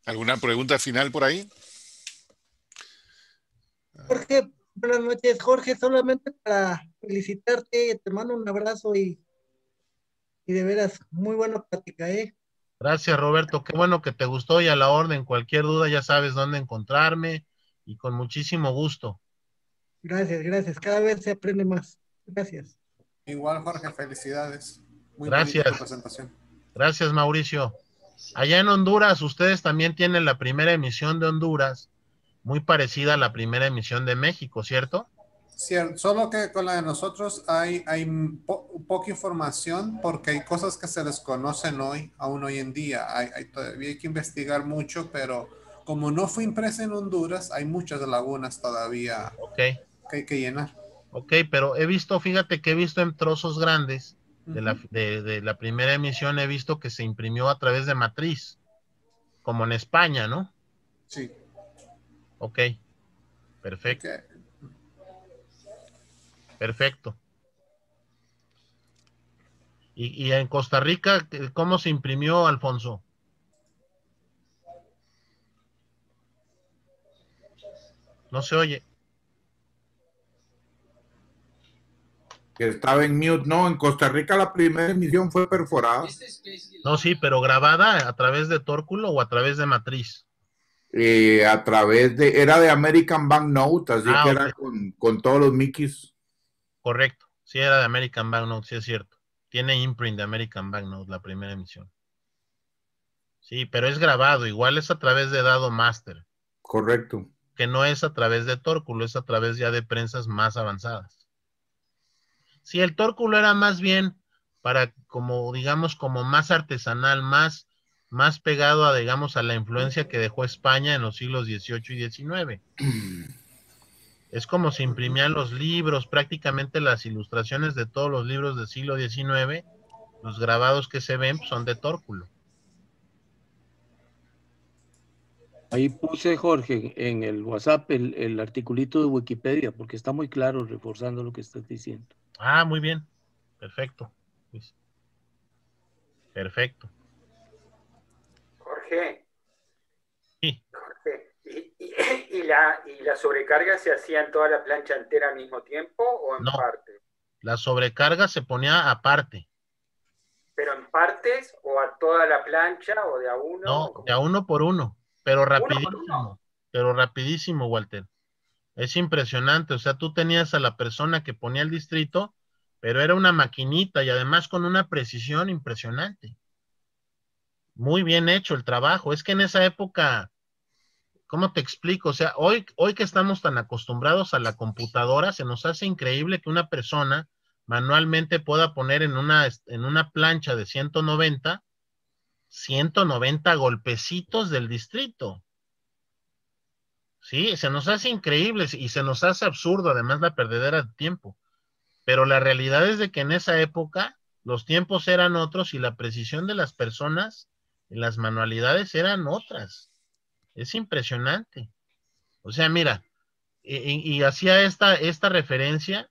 ¿Alguna pregunta final por ahí? Jorge, buenas noches, Jorge. Solamente para felicitarte, te mando un abrazo y, de veras, muy buena plática, ¿eh? Gracias, Roberto. Qué bueno que te gustó y a la orden. Cualquier duda ya sabes dónde encontrarme y con muchísimo gusto. Gracias, gracias. Cada vez se aprende más. Gracias. Igual, Jorge, felicidades. Muy gracias. Presentación. Gracias, Mauricio. Allá en Honduras, ustedes también tienen la primera emisión de Honduras, muy parecida a la primera emisión de México, ¿cierto? Cierto, solo que con la de nosotros hay, hay poca información porque hay cosas que se desconocen hoy, aún hoy en día. Hay, todavía hay que investigar mucho, pero como no fue impresa en Honduras, hay muchas lagunas todavía que hay que llenar. Ok, pero he visto, fíjate que he visto en trozos grandes de la, de, la, primera emisión he visto que se imprimió a través de matriz, como en España, ¿no? Sí. Ok, perfecto. Perfecto. Y, y, en Costa Rica, ¿cómo se imprimió, Alfonso? No se oye. que estaba en mute. No, en Costa Rica la primera emisión fue perforada. No, sí, pero grabada a través de Tórculo o a través de Matriz. Eh, a través de, era de American Bank Note, así ah, que era con, con, todos los Mickeys. Correcto, sí era de American Bank Note, sí es cierto. Tiene imprint de American Bank Note la primera emisión. Sí, pero es grabado, igual es a través de Dado Master. Correcto. Que no es a través de Tórculo, es a través ya de prensas más avanzadas. Si el tórculo era más bien para, como digamos, como más artesanal, más, más pegado a, digamos, a la influencia que dejó España en los siglos XVIII y XIX. Es como se si imprimían los libros, prácticamente las ilustraciones de todos los libros del siglo XIX, los grabados que se ven son de tórculo. Ahí puse, Jorge, en el WhatsApp el, el, articulito de Wikipedia, porque está muy claro reforzando lo que estás diciendo. Ah, muy bien. Perfecto. Luis. Perfecto. Jorge. Sí. Jorge. ¿Y, la, sobrecarga se hacía en toda la plancha entera al mismo tiempo o en no, La sobrecarga se ponía aparte. ¿Pero en partes o a toda la plancha o de a uno? No, de a uno por uno. Pero rapidísimo. Pero rapidísimo, Walter. Es impresionante, o sea, tú tenías a la persona que ponía el distrito, pero era una maquinita y además con una precisión impresionante. Muy bien hecho el trabajo. Es que en esa época, ¿cómo te explico? O sea, hoy, hoy que estamos tan acostumbrados a la computadora, se nos hace increíble que una persona manualmente pueda poner en una, en una plancha de 190, 190 golpecitos del distrito. Sí, se nos hace increíble y se nos hace absurdo además la perdedera de tiempo. Pero la realidad es de que en esa época los tiempos eran otros y la precisión de las personas en las manualidades eran otras. Es impresionante. O sea, mira, y, hacía esta, esta referencia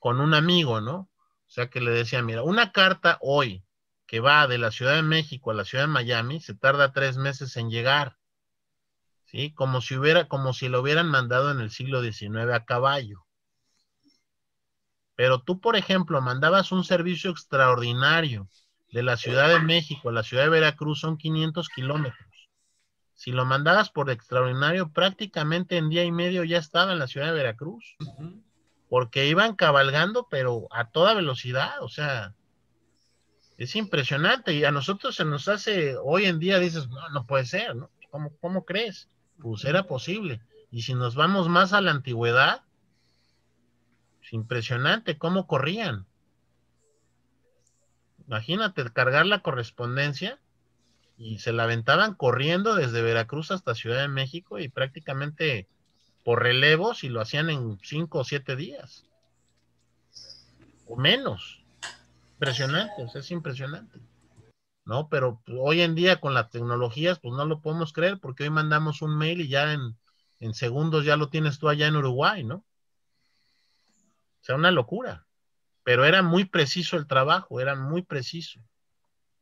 con un amigo, ¿no? O sea, que le decía, mira, una carta hoy que va de la Ciudad de México a la Ciudad de Miami se tarda tres meses en llegar. ¿sí? Como si hubiera, como si lo hubieran mandado en el siglo XIX a caballo. Pero tú, por ejemplo, mandabas un servicio extraordinario de la Ciudad de México a la Ciudad de Veracruz, son 500 kilómetros. Si lo mandabas por extraordinario, prácticamente en día y medio ya estaba en la Ciudad de Veracruz, porque iban cabalgando, pero a toda velocidad, o sea, es impresionante y a nosotros se nos hace, hoy en día dices, no, puede ser, ¿no? ¿Cómo, ¿Cómo, crees? pues era posible. Y si nos vamos más a la antigüedad, es impresionante cómo corrían. Imagínate cargar la correspondencia y se la aventaban corriendo desde Veracruz hasta Ciudad de México y prácticamente por relevos y lo hacían en cinco o siete días o menos. Impresionante, es impresionante. ¿no? Pero pues, hoy en día con las tecnologías, pues no lo podemos creer porque hoy mandamos un mail y ya en, segundos ya lo tienes tú allá en Uruguay, ¿no? O sea, una locura. Pero era muy preciso el trabajo, era muy preciso.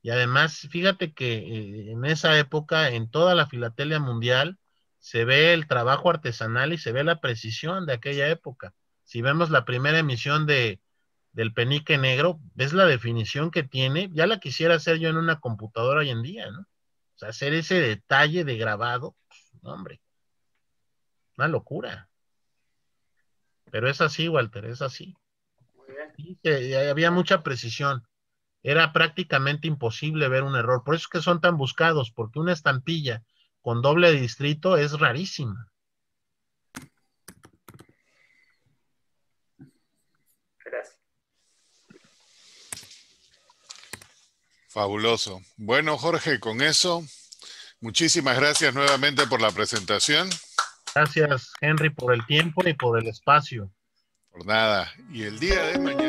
Y además, fíjate que eh, en esa época, en toda la filatelia mundial, se ve el trabajo artesanal y se ve la precisión de aquella época. Si vemos la primera emisión de, del penique negro, es la definición que tiene, ya la quisiera hacer yo en una computadora hoy en día, ¿no? O sea, hacer ese detalle de grabado, pues, hombre, una locura. Pero es así, Walter, es así. Eh, había mucha precisión. Era prácticamente imposible ver un error. Por eso es que son tan buscados, porque una estampilla con doble distrito es rarísima. Fabuloso. Bueno, Jorge, con eso, muchísimas gracias nuevamente por la presentación. Gracias, Henry, por el tiempo y por el espacio. Por nada. Y el día de mañana.